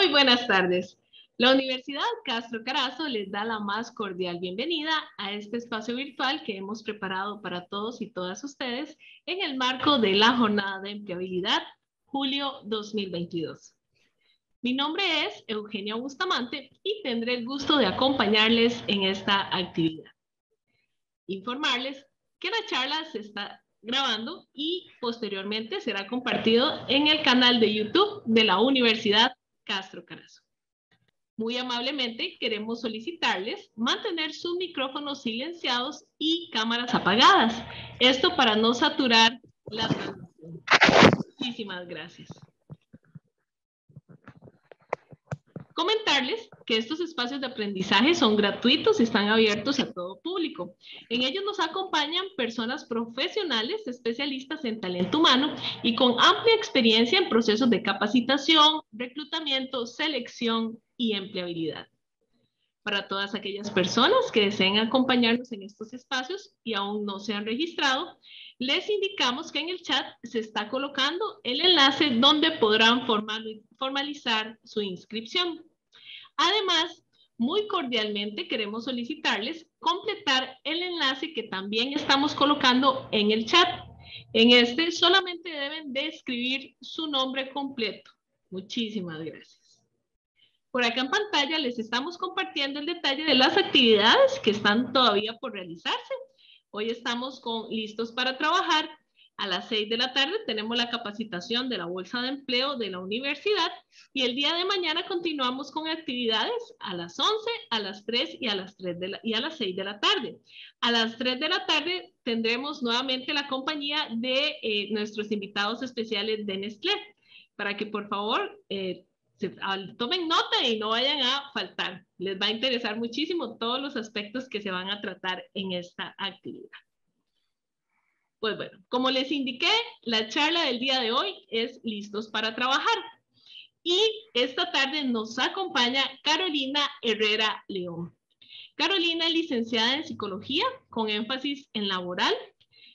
Muy buenas tardes. La Universidad Castro Carazo les da la más cordial bienvenida a este espacio virtual que hemos preparado para todos y todas ustedes en el marco de la Jornada de Empleabilidad Julio 2022. Mi nombre es Eugenia Bustamante y tendré el gusto de acompañarles en esta actividad. Informarles que la charla se está grabando y posteriormente será compartido en el canal de YouTube de la Universidad Castro Carazo. Muy amablemente queremos solicitarles mantener sus micrófonos silenciados y cámaras apagadas. Esto para no saturar la transmisión. Muchísimas gracias. Comentarles que estos espacios de aprendizaje son gratuitos y están abiertos a todo público. En ellos nos acompañan personas profesionales, especialistas en talento humano y con amplia experiencia en procesos de capacitación, reclutamiento, selección y empleabilidad. Para todas aquellas personas que deseen acompañarnos en estos espacios y aún no se han registrado, les indicamos que en el chat se está colocando el enlace donde podrán formalizar su inscripción. Además, muy cordialmente queremos solicitarles completar el enlace que también estamos colocando en el chat. En este solamente deben de escribir su nombre completo. Muchísimas gracias. Por acá en pantalla les estamos compartiendo el detalle de las actividades que están todavía por realizarse. Hoy estamos con Listos para Trabajar, a las 6 de la tarde tenemos la capacitación de la Bolsa de Empleo de la universidad y el día de mañana continuamos con actividades a las 11, a las 3 y a las, 3 de y a las 6 de la tarde. A las 3 de la tarde tendremos nuevamente la compañía de eh, nuestros invitados especiales de Nestlé para que por favor eh, se, tomen nota y no vayan a faltar. Les va a interesar muchísimo todos los aspectos que se van a tratar en esta actividad. Pues bueno, como les indiqué, la charla del día de hoy es Listos para Trabajar. Y esta tarde nos acompaña Carolina Herrera León. Carolina es licenciada en psicología con énfasis en laboral.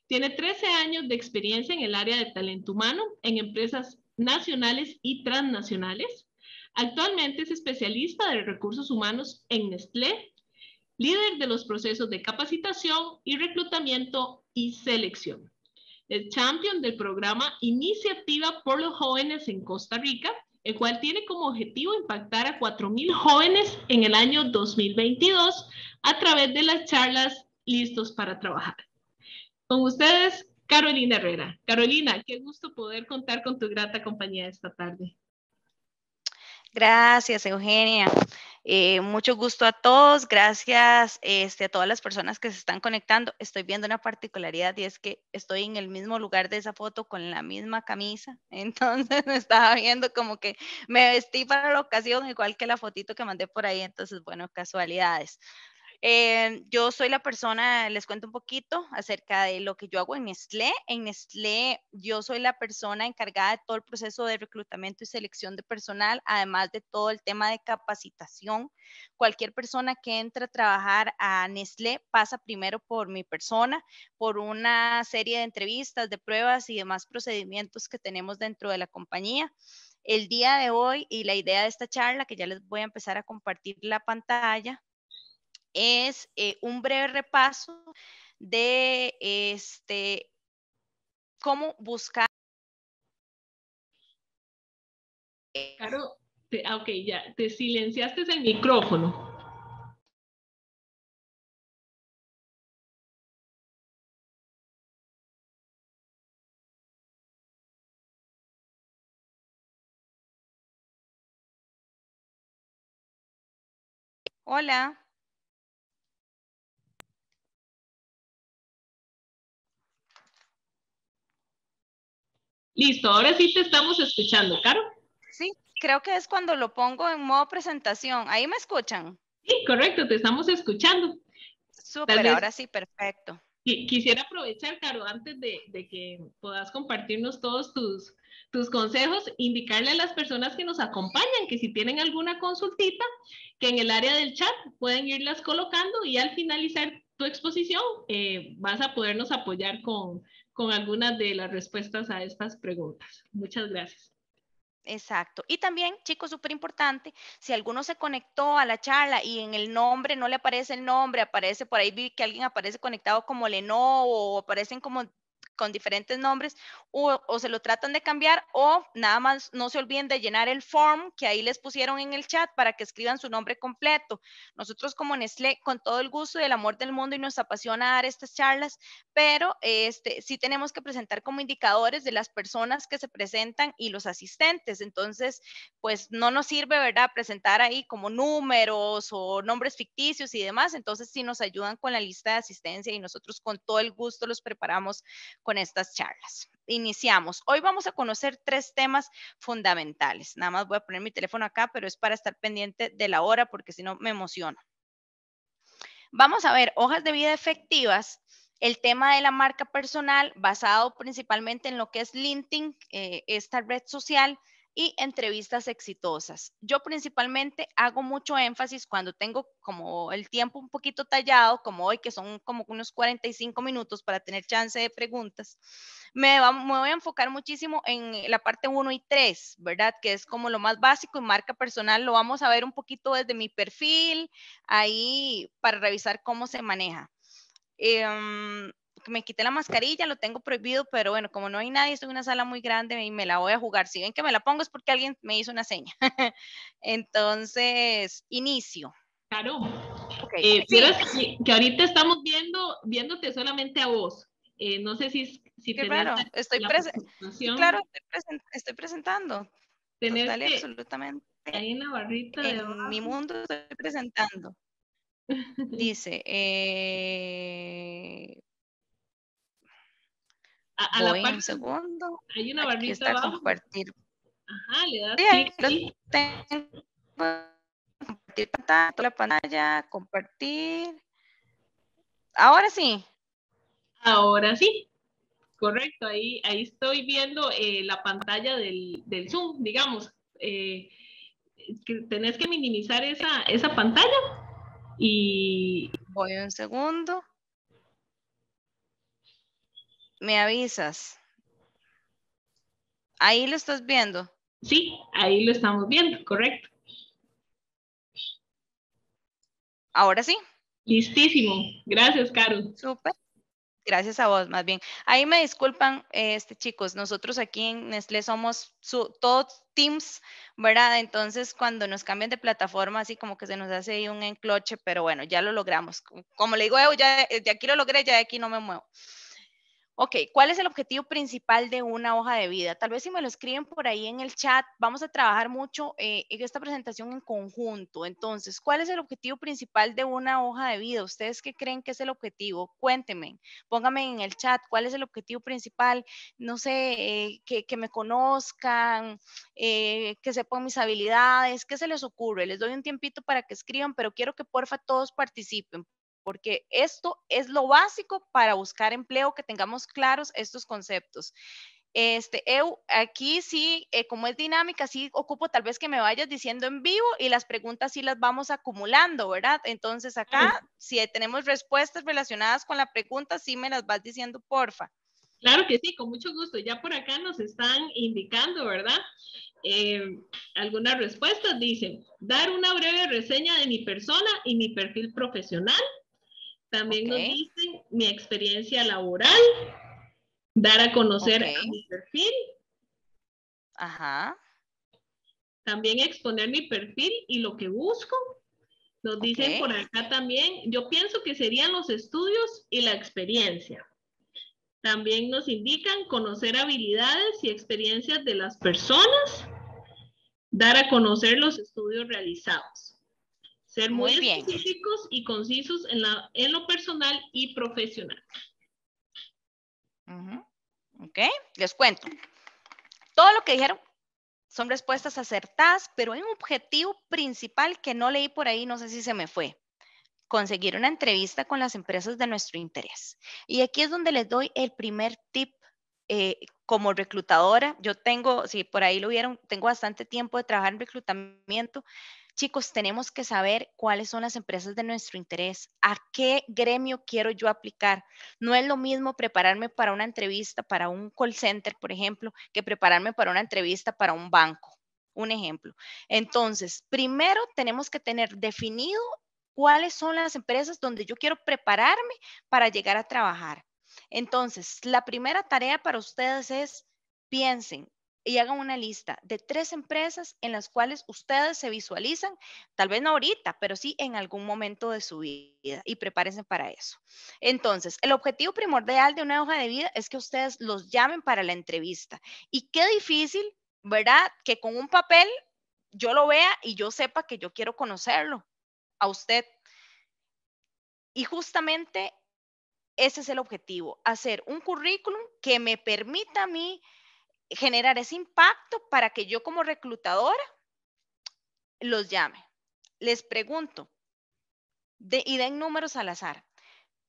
Tiene 13 años de experiencia en el área de talento humano en empresas nacionales y transnacionales. Actualmente es especialista de recursos humanos en Nestlé, líder de los procesos de capacitación y reclutamiento y selección. El champion del programa Iniciativa por los Jóvenes en Costa Rica, el cual tiene como objetivo impactar a 4.000 jóvenes en el año 2022 a través de las charlas Listos para Trabajar. Con ustedes, Carolina Herrera. Carolina, qué gusto poder contar con tu grata compañía esta tarde. Gracias, Eugenia. Eh, mucho gusto a todos, gracias este, a todas las personas que se están conectando. Estoy viendo una particularidad y es que estoy en el mismo lugar de esa foto con la misma camisa, entonces me estaba viendo como que me vestí para la ocasión igual que la fotito que mandé por ahí, entonces bueno, casualidades. Eh, yo soy la persona, les cuento un poquito acerca de lo que yo hago en Nestlé. En Nestlé yo soy la persona encargada de todo el proceso de reclutamiento y selección de personal, además de todo el tema de capacitación. Cualquier persona que entra a trabajar a Nestlé pasa primero por mi persona, por una serie de entrevistas, de pruebas y demás procedimientos que tenemos dentro de la compañía el día de hoy y la idea de esta charla, que ya les voy a empezar a compartir la pantalla, es eh, un breve repaso de este, cómo buscar. Claro, ah, ok, ya, te silenciaste el micrófono. Hola. Listo, ahora sí te estamos escuchando, Caro. Sí, creo que es cuando lo pongo en modo presentación. Ahí me escuchan. Sí, correcto, te estamos escuchando. Súper, ahora sí, perfecto. Quisiera aprovechar, Caro, antes de, que puedas compartirnos todos tus, tus consejos, indicarle a las personas que nos acompañan que si tienen alguna consultita, que en el área del chat pueden irlas colocando y al finalizar tu exposición eh, vas a podernos apoyar con, con algunas de las respuestas a estas preguntas. Muchas gracias. Exacto. Y también, chicos, súper importante, si alguno se conectó a la charla y en el nombre no le aparece el nombre, aparece por ahí vi que alguien aparece conectado como Lenovo o aparecen como con diferentes nombres o, se lo tratan de cambiar o nada más no se olviden de llenar el form que ahí les pusieron en el chat para que escriban su nombre completo. Nosotros como Nestlé, con todo el gusto y el amor del mundo y nos apasiona dar estas charlas, pero este, sí tenemos que presentar como indicadores de las personas que se presentan y los asistentes. Entonces, pues no nos sirve, ¿verdad? Presentar ahí como números o nombres ficticios y demás. Entonces, sí nos ayudan con la lista de asistencia y nosotros con todo el gusto los preparamos con estas charlas. Iniciamos. Hoy vamos a conocer tres temas fundamentales. Nada más voy a poner mi teléfono acá, pero es para estar pendiente de la hora porque si no me emociono. Vamos a ver hojas de vida efectivas, el tema de la marca personal basado principalmente en lo que es LinkedIn, eh, esta red social, y entrevistas exitosas. Yo principalmente hago mucho énfasis cuando tengo como el tiempo un poquito tallado, como hoy, que son como unos 45 minutos para tener chance de preguntas. Me, voy a enfocar muchísimo en la parte 1 y 3, ¿verdad? Que es como lo más básico y marca personal. Lo vamos a ver un poquito desde mi perfil, ahí para revisar cómo se maneja. Eh, me quité la mascarilla, lo tengo prohibido, pero bueno, como no hay nadie, estoy en una sala muy grande y me la voy a jugar. Si ven que me la pongo es porque alguien me hizo una seña. Entonces, inicio. Claro. Okay. es eh, que ahorita estamos viendo, viéndote solamente a vos. Eh, no sé si, si Qué Estoy claro, estoy, presentando. Total, absolutamente. Ahí en la barrita de En mi mundo estoy presentando. Dice, eh, la un segundo. Hay una barbita abajo. compartir. Ajá, le das sí, clic. Tengo compartir pantalla, la pantalla, compartir. Ahora sí. Ahora sí. Correcto, ahí, ahí estoy viendo eh, la pantalla del, Zoom, digamos. Eh, tenés que minimizar esa, esa pantalla y... Voy un segundo me avisas. Ahí lo estás viendo. Sí, ahí lo estamos viendo, correcto. Ahora sí. Listísimo. Gracias, Caro. super, Gracias a vos, más bien. Ahí me disculpan, este, chicos, nosotros aquí en Nestlé somos todos Teams, ¿verdad? Entonces, cuando nos cambian de plataforma, así como que se nos hace ahí un encloche, pero bueno, ya lo logramos. Como, le digo, yo ya, de aquí lo logré, ya de aquí no me muevo. Ok, ¿cuál es el objetivo principal de una hoja de vida? Tal vez si me lo escriben por ahí en el chat, vamos a trabajar mucho eh, en esta presentación en conjunto. Entonces, ¿cuál es el objetivo principal de una hoja de vida? ¿Ustedes qué creen que es el objetivo? Cuéntenme, pónganme en el chat cuál es el objetivo principal. No sé, eh, que, me conozcan, eh, que sepan mis habilidades, qué se les ocurre. Les doy un tiempito para que escriban, pero quiero que porfa todos participen porque esto es lo básico para buscar empleo, que tengamos claros estos conceptos. Este, aquí sí, eh, como es dinámica, sí ocupo tal vez que me vayas diciendo en vivo y las preguntas sí las vamos acumulando, ¿verdad? Entonces acá, si tenemos respuestas relacionadas con la pregunta, sí me las vas diciendo, porfa. Claro que sí, con mucho gusto. Ya por acá nos están indicando, ¿verdad? Eh, algunas respuestas dicen, dar una breve reseña de mi persona y mi perfil profesional. También nos dicen mi experiencia laboral, dar a conocer mi perfil. Ajá. También exponer mi perfil y lo que busco. Nos dicen por acá también, yo pienso que serían los estudios y la experiencia. También nos indican conocer habilidades y experiencias de las personas, dar a conocer los estudios realizados. Ser muy, específicos y concisos en, lo personal y profesional. Ok, les cuento. Todo lo que dijeron son respuestas acertadas, pero hay un objetivo principal que no leí por ahí, no sé si se me fue. Conseguir una entrevista con las empresas de nuestro interés. Y aquí es donde les doy el primer tip eh, como reclutadora. Yo tengo, si por ahí lo vieron, tengo bastante tiempo de trabajar en reclutamiento Chicos, tenemos que saber cuáles son las empresas de nuestro interés, a qué gremio quiero yo aplicar. No es lo mismo prepararme para una entrevista para un call center, por ejemplo, que prepararme para una entrevista para un banco. Un ejemplo. Entonces, primero tenemos que tener definido cuáles son las empresas donde yo quiero prepararme para llegar a trabajar. Entonces, la primera tarea para ustedes es piensen y hagan una lista de tres empresas en las cuales ustedes se visualizan, tal vez no ahorita, pero sí en algún momento de su vida y prepárense para eso. Entonces, el objetivo primordial de una hoja de vida es que ustedes los llamen para la entrevista. Y qué difícil, ¿verdad? Que con un papel yo lo vea y yo sepa que yo quiero conocerlo a usted. Y justamente ese es el objetivo, hacer un currículum que me permita a mí generar ese impacto para que yo como reclutadora los llame. Les pregunto de, y den números al azar.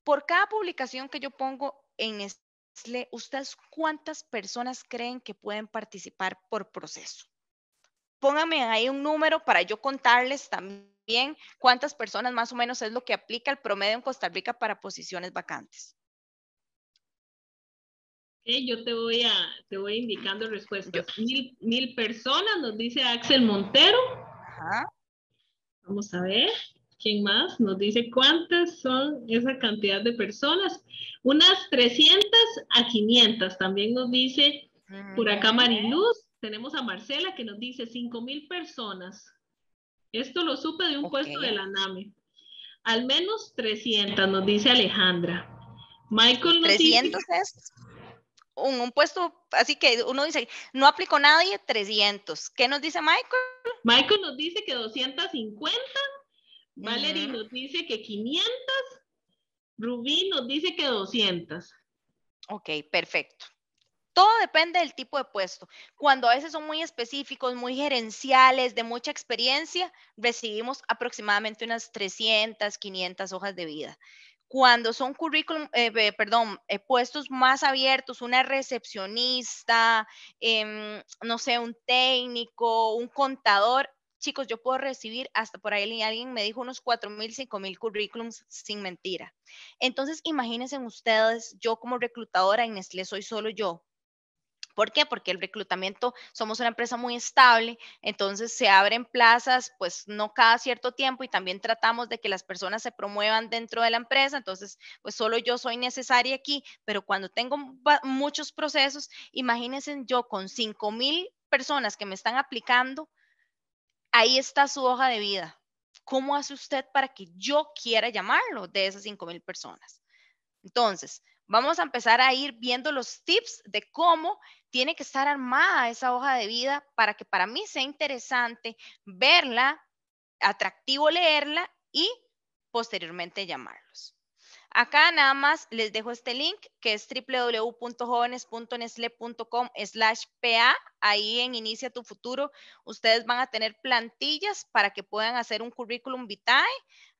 Por cada publicación que yo pongo en SLE, ¿ustedes cuántas personas creen que pueden participar por proceso? Pónganme ahí un número para yo contarles también cuántas personas más o menos es lo que aplica el promedio en Costa Rica para posiciones vacantes yo te voy a, te voy indicando respuestas. Mil, mil, personas, nos dice Axel Montero. Vamos a ver. ¿Quién más? Nos dice cuántas son esa cantidad de personas. Unas 300 a 500. También nos dice mm. por acá Mariluz. Tenemos a Marcela que nos dice cinco mil personas. Esto lo supe de un puesto de la NAME. Al menos 300, nos dice Alejandra. Michael nos 300 es un, puesto, así que uno dice, no aplicó nadie, 300. ¿Qué nos dice Michael? Michael nos dice que 250, Valerie nos dice que 500, Rubí nos dice que 200. Ok, perfecto. Todo depende del tipo de puesto. Cuando a veces son muy específicos, muy gerenciales, de mucha experiencia, recibimos aproximadamente unas 300, 500 hojas de vida cuando son currículum, eh, perdón, eh, puestos más abiertos, una recepcionista, em, no sé, un técnico, un contador, chicos, yo puedo recibir hasta por ahí alguien me dijo unos 4.000, 5.000 currículums sin mentira. Entonces, imagínense ustedes, yo como reclutadora en Nestlé soy solo yo. ¿Por qué? Porque el reclutamiento, somos una empresa muy estable, entonces se abren plazas, pues no cada cierto tiempo y también tratamos de que las personas se promuevan dentro de la empresa, entonces pues solo yo soy necesaria aquí, pero cuando tengo muchos procesos, imagínense yo con 5 mil personas que me están aplicando, ahí está su hoja de vida. ¿Cómo hace usted para que yo quiera llamarlo de esas 5 mil personas? Entonces, Vamos a empezar a ir viendo los tips de cómo tiene que estar armada esa hoja de vida para que para mí sea interesante verla, atractivo leerla y posteriormente llamarlos. Acá nada más les dejo este link que es www.jóvenes.nesle.com slash PA. Ahí en Inicia tu Futuro ustedes van a tener plantillas para que puedan hacer un currículum vitae.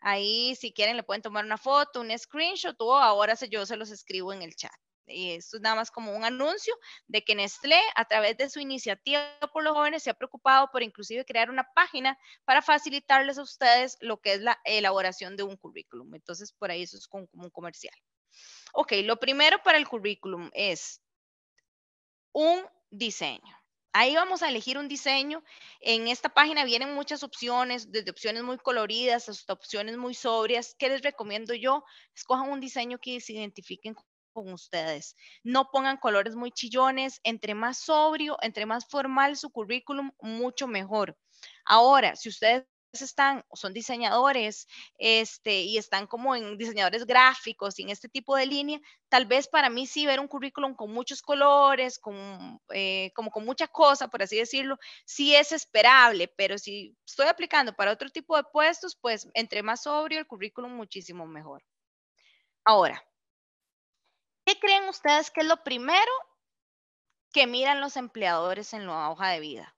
Ahí si quieren le pueden tomar una foto, un screenshot o ahora yo se los escribo en el chat esto es nada más como un anuncio de que Nestlé, a través de su iniciativa por los jóvenes, se ha preocupado por inclusive crear una página para facilitarles a ustedes lo que es la elaboración de un currículum. Entonces, por ahí eso es como un comercial. Ok, lo primero para el currículum es un diseño. Ahí vamos a elegir un diseño. En esta página vienen muchas opciones, desde opciones muy coloridas hasta opciones muy sobrias. ¿Qué les recomiendo yo? Escojan un diseño que se identifiquen con ustedes. No pongan colores muy chillones, entre más sobrio, entre más formal su currículum, mucho mejor. Ahora, si ustedes están, son diseñadores, este, y están como en diseñadores gráficos y en este tipo de línea, tal vez para mí sí ver un currículum con muchos colores, eh, como con mucha cosa, por así decirlo, sí es esperable, pero si estoy aplicando para otro tipo de puestos, pues entre más sobrio el currículum, muchísimo mejor. Ahora, ¿Qué creen ustedes que es lo primero que miran los empleadores en la hoja de vida?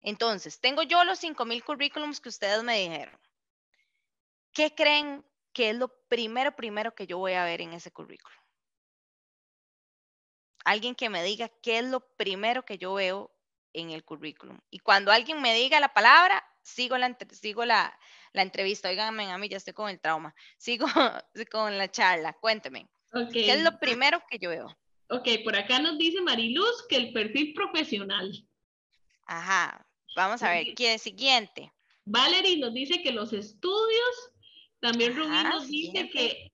Entonces, tengo yo los 5.000 currículums que ustedes me dijeron. ¿Qué creen que es lo primero, primero que yo voy a ver en ese currículum? Alguien que me diga qué es lo primero que yo veo en el currículum. Y cuando alguien me diga la palabra, sigo la, sigo la, entrevista. Oiganme, a mí ya estoy con el trauma. Sigo con la charla. Cuénteme es lo primero que yo veo? Ok, por acá nos dice Mariluz que el perfil profesional. Ajá, vamos a ver, ¿quién es siguiente? Valerie nos dice que los estudios, también Rubén nos dice que,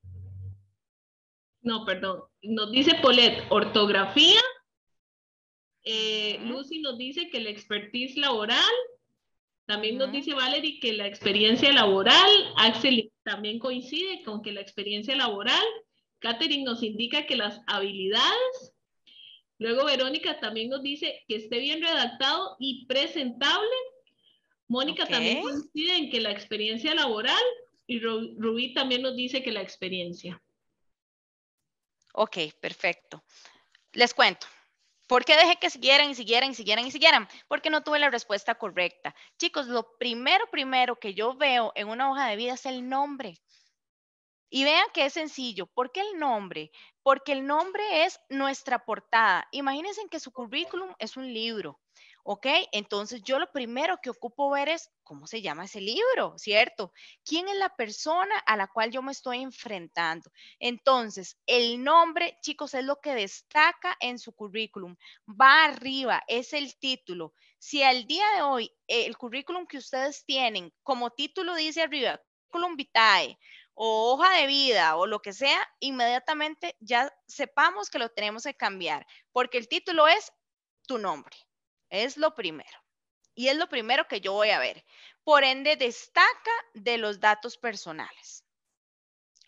no, perdón, nos dice Polet, ortografía, eh, Lucy nos dice que la expertise laboral, también nos dice Valerie que la experiencia laboral, Axel también coincide con que la experiencia laboral, Katherine nos indica que las habilidades. Luego Verónica también nos dice que esté bien redactado y presentable. Mónica también coincide en que la experiencia laboral y Rubí también nos dice que la experiencia. Ok, perfecto. Les cuento. ¿Por qué dejé que siguieran y siguieran y siguieran y siguieran? Porque no tuve la respuesta correcta. Chicos, lo primero, primero que yo veo en una hoja de vida es el nombre. Y vean que es sencillo. ¿Por qué el nombre? Porque el nombre es nuestra portada. Imagínense que su currículum es un libro. ¿ok? Entonces yo lo primero que ocupo ver es cómo se llama ese libro, ¿cierto? ¿Quién es la persona a la cual yo me estoy enfrentando? Entonces, el nombre, chicos, es lo que destaca en su currículum. Va arriba, es el título. Si al día de hoy eh, el currículum que ustedes tienen como título dice arriba, currículum vitae, o hoja de vida o lo que sea, inmediatamente ya sepamos que lo tenemos que cambiar, porque el título es tu nombre, es lo primero. Y es lo primero que yo voy a ver. Por ende, destaca de los datos personales.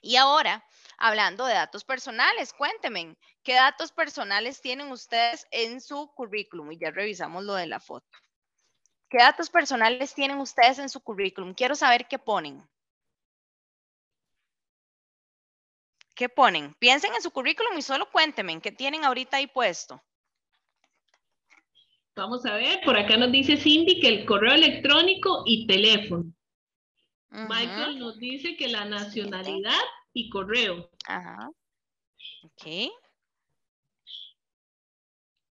Y ahora, hablando de datos personales, cuéntenme, ¿qué datos personales tienen ustedes en su currículum? Y ya revisamos lo de la foto. ¿Qué datos personales tienen ustedes en su currículum? Quiero saber qué ponen. ¿Qué ponen? Piensen en su currículum y solo cuéntenme qué tienen ahorita ahí puesto. Vamos a ver, por acá nos dice Cindy que el correo electrónico y teléfono. Michael nos dice que la nacionalidad y correo. Ajá. Ok.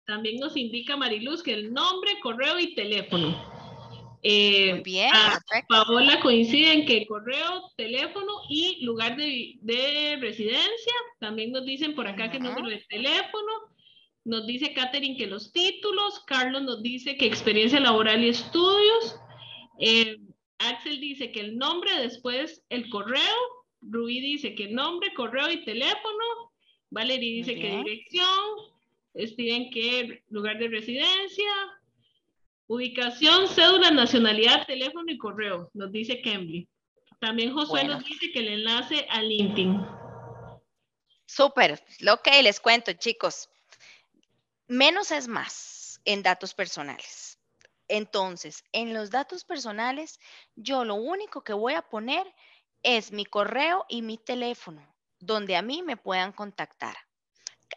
También nos indica Mariluz que el nombre, correo y teléfono. Eh, bien, perfecto. Paola coincide en que correo, teléfono y lugar de, residencia. También nos dicen por acá que el número de teléfono. Nos dice Katherine que los títulos. Carlos nos dice que experiencia laboral y estudios. Eh, Axel dice que el nombre, después el correo. Rubí dice que nombre, correo y teléfono. Valerie dice que dirección. Steven que lugar de residencia. Ubicación, cédula, nacionalidad, teléfono y correo, nos dice Cambly. También Josué nos dice que el enlace a LinkedIn. Súper, ok, les cuento, chicos. Menos es más en datos personales. Entonces, en los datos personales, yo lo único que voy a poner es mi correo y mi teléfono, donde a mí me puedan contactar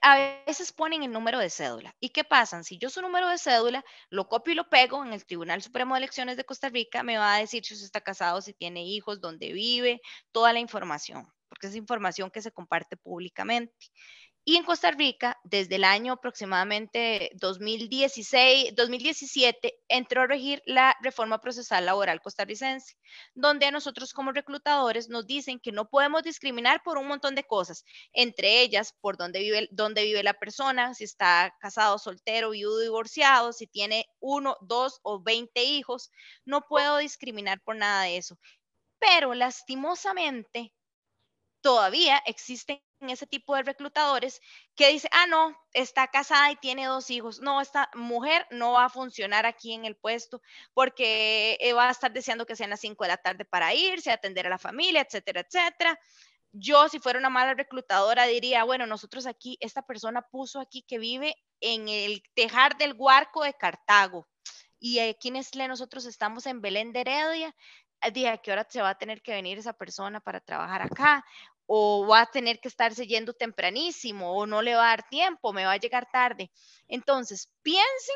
a veces ponen el número de cédula. ¿Y qué pasa? Si yo su número de cédula lo copio y lo pego en el Tribunal Supremo de Elecciones de Costa Rica, me va a decir si usted está casado, si tiene hijos, dónde vive, toda la información, porque es información que se comparte públicamente. Y en Costa Rica, desde el año aproximadamente 2016, 2017, entró a regir la reforma procesal laboral costarricense, donde a nosotros como reclutadores nos dicen que no podemos discriminar por un montón de cosas, entre ellas por dónde vive, dónde vive la persona, si está casado, soltero, viudo, divorciado, si tiene uno, dos o veinte hijos. No puedo discriminar por nada de eso. Pero lastimosamente, todavía existen ese tipo de reclutadores que dice, ah, no, está casada y tiene dos hijos. No, esta mujer no va a funcionar aquí en el puesto porque eh, va a estar deseando que sean las 5 de la tarde para irse, a atender a la familia, etcétera, etcétera. Yo, si fuera una mala reclutadora, diría, bueno, nosotros aquí, esta persona puso aquí que vive en el tejar del Huarco de Cartago. Y aquí en le nosotros estamos en Belén de Heredia, de día qué hora se va a tener que venir esa persona para trabajar acá, o va a tener que estarse yendo tempranísimo o no le va a dar tiempo, me va a llegar tarde. Entonces, piensen,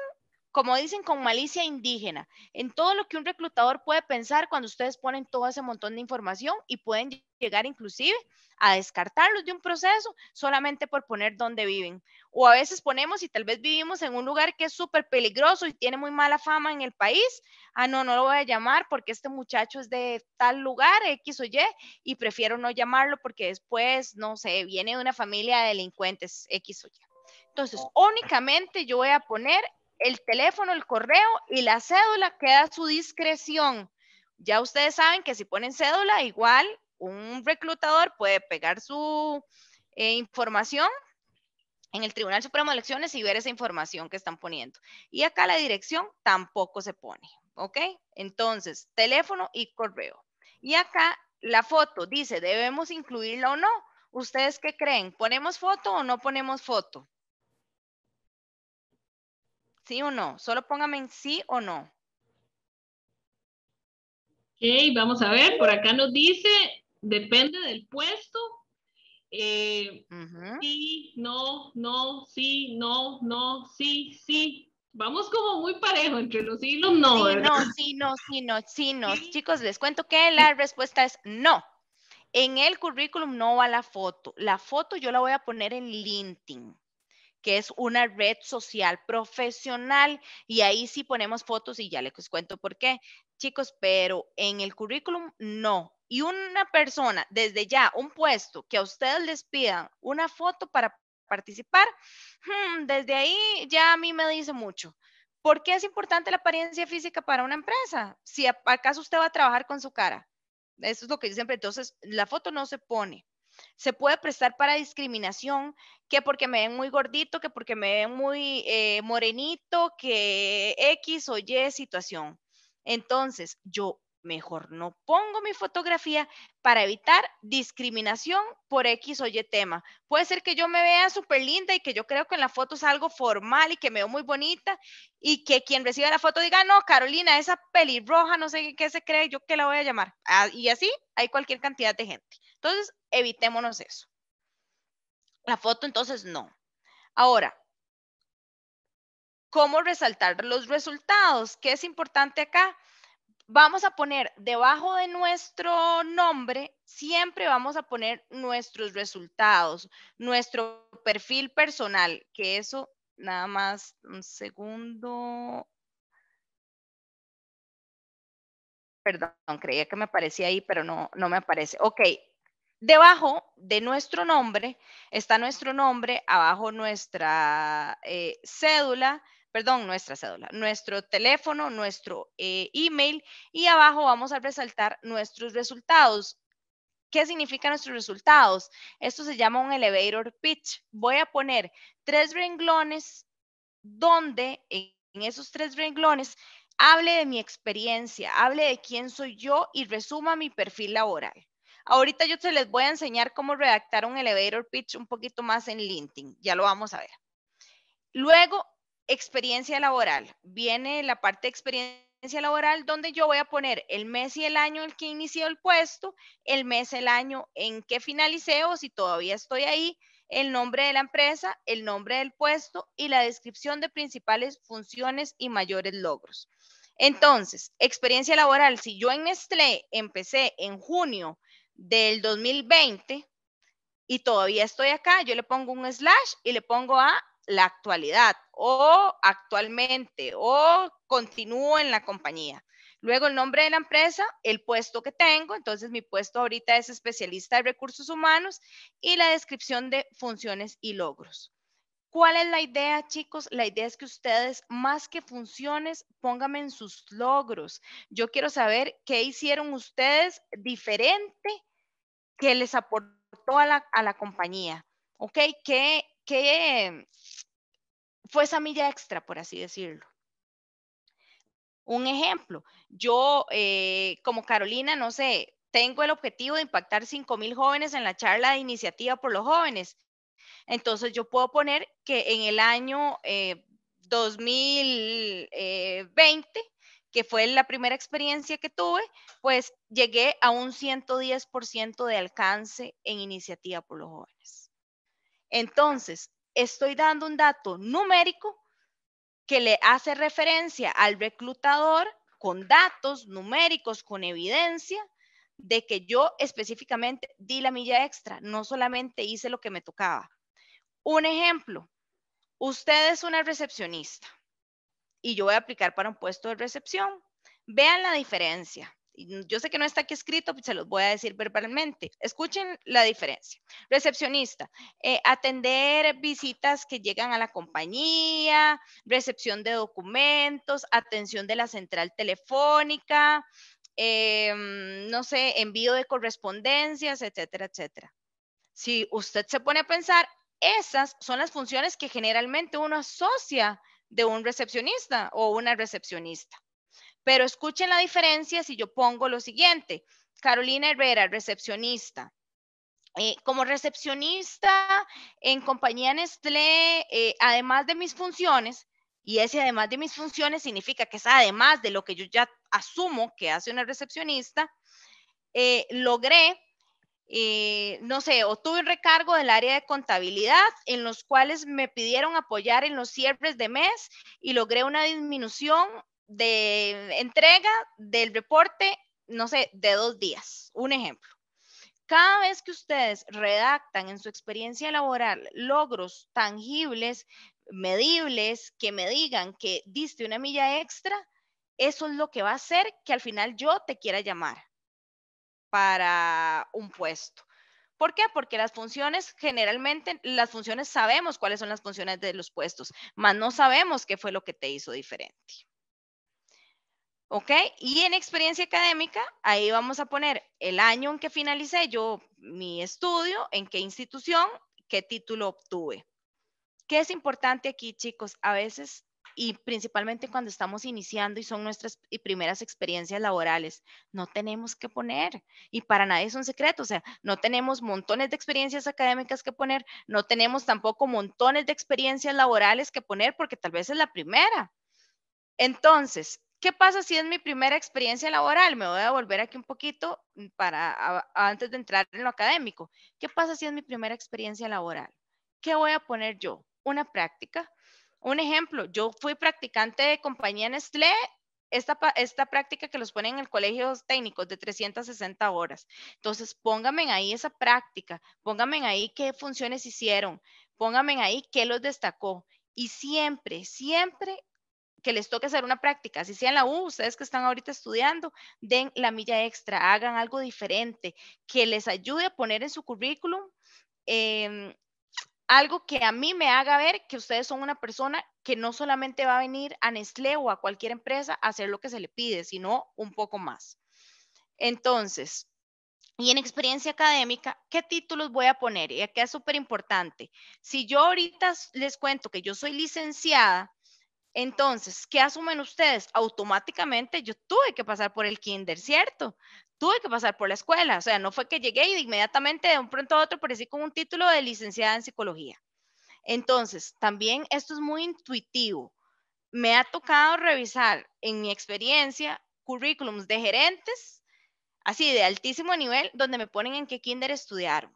como dicen con malicia indígena, en todo lo que un reclutador puede pensar cuando ustedes ponen todo ese montón de información y pueden llegar inclusive a descartarlos de un proceso solamente por poner dónde viven o a veces ponemos y tal vez vivimos en un lugar que es súper peligroso y tiene muy mala fama en el país, ah, no, no lo voy a llamar porque este muchacho es de tal lugar, X o Y, y prefiero no llamarlo porque después, no sé, viene de una familia de delincuentes, X o Y. Entonces, únicamente yo voy a poner el teléfono, el correo y la cédula queda a su discreción. Ya ustedes saben que si ponen cédula, igual un reclutador puede pegar su eh, información en el Tribunal Supremo de Elecciones y ver esa información que están poniendo. Y acá la dirección tampoco se pone, ¿ok? Entonces, teléfono y correo. Y acá la foto dice, ¿debemos incluirla o no? ¿Ustedes qué creen? ¿Ponemos foto o no ponemos foto? ¿Sí o no? Solo póngame en sí o no. Ok, vamos a ver, por acá nos dice, depende del puesto, eh, sí, no, no, sí, no, no, sí, sí. Vamos como muy parejo entre los sí y los no. Sí, no, sí, no, sí, no, no. Chicos, les cuento que la respuesta es no. En el currículum no va la foto. La foto yo la voy a poner en LinkedIn que es una red social profesional y ahí sí ponemos fotos y ya les cuento por qué, chicos, pero en el currículum no, y una persona desde ya, un puesto que a ustedes les pidan una foto para participar, hmm, desde ahí ya a mí me dice mucho. ¿Por qué es importante la apariencia física para una empresa? Si acaso usted va a trabajar con su cara. Eso es lo que yo siempre, entonces la foto no se pone. Se puede prestar para discriminación, que porque me ven muy gordito, que porque me ven muy eh, morenito, que X o Y situación. Entonces, yo Mejor no pongo mi fotografía para evitar discriminación por X o Y tema. Puede ser que yo me vea súper linda y que yo creo que en la foto es algo formal y que me veo muy bonita y que quien reciba la foto diga, no, Carolina, esa pelirroja, no sé qué se cree, yo qué la voy a llamar. Ah, y así hay cualquier cantidad de gente. Entonces, evitémonos eso. La foto entonces no. Ahora, ¿cómo resaltar los resultados? ¿Qué es importante acá? Vamos a poner debajo de nuestro nombre, siempre vamos a poner nuestros resultados, nuestro perfil personal, que eso nada más un segundo. Perdón, creía que me aparecía ahí, pero no, no me aparece. Ok, Debajo de nuestro nombre está nuestro nombre, abajo nuestra eh, cédula perdón, nuestra cédula, nuestro teléfono, nuestro eh, email y abajo vamos a resaltar nuestros resultados. ¿Qué significan nuestros resultados? Esto se llama un elevator pitch. Voy a poner tres renglones donde en esos tres renglones hable de mi experiencia, hable de quién soy yo y resuma mi perfil laboral. Ahorita yo te les voy a enseñar cómo redactar un elevator pitch un poquito más en LinkedIn. Ya lo vamos a ver. Luego, experiencia laboral. Viene la parte de experiencia laboral donde yo voy a poner el mes y el año en que inició el puesto, el mes, el año en que finalicé o si todavía estoy ahí, el nombre de la empresa, el nombre del puesto y la descripción de principales funciones y mayores logros. Entonces, experiencia laboral, si yo en Nestlé empecé en junio del 2020 y todavía estoy acá, yo le pongo un slash y le pongo a la actualidad o actualmente o continúo en la compañía. Luego el nombre de la empresa, el puesto que tengo, entonces mi puesto ahorita es especialista de recursos humanos y la descripción de funciones y logros. ¿Cuál es la idea, chicos? La idea es que ustedes, más que funciones, pónganme en sus logros. Yo quiero saber qué hicieron ustedes diferente que les aportó a la, compañía. ¿Ok? ¿Qué, qué, fue esa milla extra, por así decirlo. Un ejemplo, yo eh, como Carolina, no sé, tengo el objetivo de impactar 5.000 jóvenes en la charla de iniciativa por los jóvenes. Entonces yo puedo poner que en el año 2020, eh, eh, que fue la primera experiencia que tuve, pues llegué a un 110% de alcance en iniciativa por los jóvenes. Entonces, estoy dando un dato numérico que le hace referencia al reclutador con datos numéricos, con evidencia de que yo específicamente di la milla extra, no solamente hice lo que me tocaba. Un ejemplo, usted es una recepcionista y yo voy a aplicar para un puesto de recepción. Vean la diferencia yo sé que no está aquí escrito, pero pues, se los voy a decir verbalmente. Escuchen la diferencia. Recepcionista, eh, atender visitas que llegan a la compañía, recepción de documentos, atención de la central telefónica, em, no sé, envío de correspondencias, etcétera, etcétera. Si usted se pone a pensar, esas son las funciones que generalmente uno asocia de un recepcionista o una recepcionista. Pero escuchen la diferencia si yo pongo lo siguiente. Carolina Herrera, recepcionista. Eh, como recepcionista en compañía Nestlé, eh, además de mis funciones, y ese además de mis funciones significa que es además de lo que yo ya asumo que hace una recepcionista, eh, logré, no sé, obtuve un recargo del área de contabilidad en los cuales me pidieron apoyar en los cierres de mes y logré una disminución de entrega del reporte, no sé, de dos días, un ejemplo. Cada vez que ustedes redactan en su experiencia laboral logros tangibles, medibles, que me digan que diste una milla extra, eso es lo que va a hacer que al final yo te quiera llamar para un puesto. ¿Por qué? Porque las funciones, generalmente, las funciones sabemos cuáles son las funciones de los puestos, mas no sabemos qué fue lo que te hizo diferente. ¿Ok? Y en experiencia académica, ahí vamos a poner el año en que finalicé yo mi estudio, en qué institución, qué título obtuve. ¿Qué es importante aquí, chicos? A veces y principalmente cuando estamos iniciando y son nuestras primeras experiencias laborales, no tenemos que poner, y para nadie es un secreto, o sea, no tenemos montones de experiencias académicas que poner, no tenemos tampoco montones de experiencias laborales que poner porque tal vez es la primera. Entonces, ¿Qué pasa si es mi primera experiencia laboral? Me voy a volver aquí un poquito mm, para antes de entrar en lo académico. ¿Qué pasa si es mi primera experiencia laboral? ¿Qué voy a poner yo? Una práctica. Un ejemplo, yo fui practicante de compañía Nestlé esta, esta, práctica que los ponen en el colegio técnicos de 360 horas. Entonces, pónganme ahí esa práctica, pónganme ahí qué funciones hicieron, pónganme ahí qué los destacó. Y siempre, siempre que les toque hacer una práctica, si sean en la U, ustedes que están ahorita estudiando, den la milla extra, hagan algo diferente, que les ayude a poner en su currículum em, algo que a mí me haga ver que ustedes son una persona que no solamente va a venir a Nestlé o a cualquier empresa a hacer lo que se le pide, sino un poco más. Entonces, y en experiencia académica, ¿qué títulos voy a poner? Y aquí es súper importante. Si yo ahorita les cuento que yo soy licenciada, entonces, ¿qué asumen ustedes? Automáticamente yo tuve que pasar por el kinder, ¿cierto? Tuve que pasar por la escuela, o sea, no fue que llegué y inmediatamente de un pronto a otro aparecí con un título de licenciada en psicología. Entonces, también esto es muy intuitivo. Me ha tocado revisar en mi experiencia currículums de gerentes, así de altísimo nivel, donde me ponen en qué kinder estudiaron.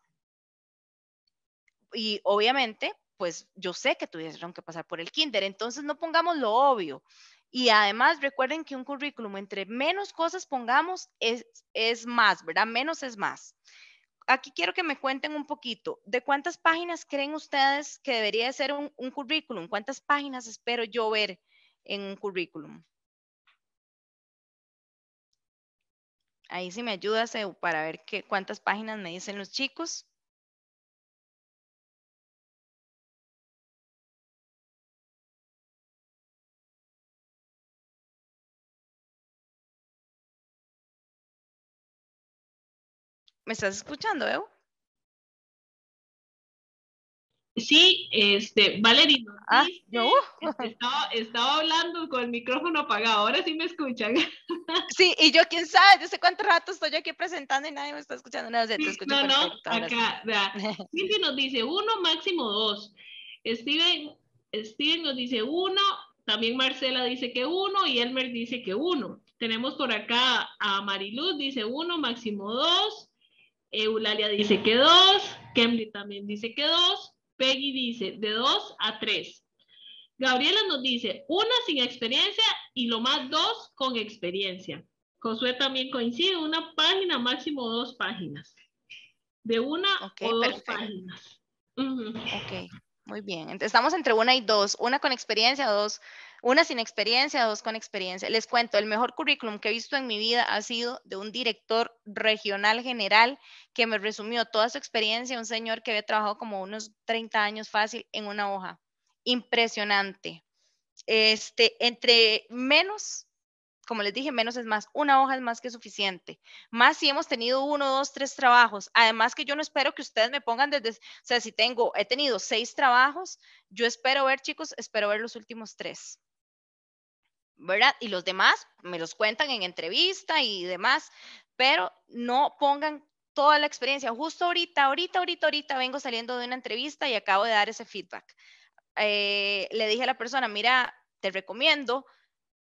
Y obviamente pues yo sé que tuvieron que pasar por el kinder, entonces no pongamos lo obvio. Y además recuerden que un currículum, entre menos cosas pongamos, es, más, ¿verdad? Menos es más. Aquí quiero que me cuenten un poquito, ¿de cuántas páginas creen ustedes que debería ser un, currículum? ¿Cuántas páginas espero yo ver en un currículum? Ahí sí me ayudas para ver qué, cuántas páginas me dicen los chicos. ¿Me estás escuchando, Evo? Sí, este, Valerino, ah, uh. este, estaba, hablando con el micrófono apagado, ahora sí me escuchan. Sí, y yo quién sabe, yo sé cuánto rato estoy aquí presentando y nadie me está escuchando. No, no, no, acá, vea. nos dice uno, máximo dos. Steven, Steven nos dice uno, también Marcela dice que uno y Elmer dice que uno. Tenemos por acá a Mariluz, dice uno, máximo dos. Eulalia dice que dos, Kemli también dice que dos, Peggy dice de dos a tres. Gabriela nos dice una sin experiencia y lo más dos con experiencia. Josué también coincide, una página, máximo dos páginas. De una o dos páginas. Ok, muy bien. estamos entre una y dos, una con experiencia, dos una sin experiencia, dos con experiencia. Les cuento, el mejor currículum que he visto en mi vida ha sido de un director regional general que me resumió toda su experiencia, un señor que había trabajado como unos 30 años fácil en una hoja. Impresionante. Este, entre menos, como les dije, menos es más. Una hoja es más que suficiente. Más si hemos tenido uno, dos, tres trabajos. Además que yo no espero que ustedes me pongan desde, o sea, si tengo, he tenido seis trabajos, yo espero ver, chicos, espero ver los últimos tres. ¿verdad? Y los demás me los cuentan en entrevista y demás, pero no pongan toda la experiencia. Justo ahorita, ahorita, ahorita, ahorita vengo saliendo de una entrevista y acabo de dar ese feedback. Eh, le dije a la persona, mira, te recomiendo,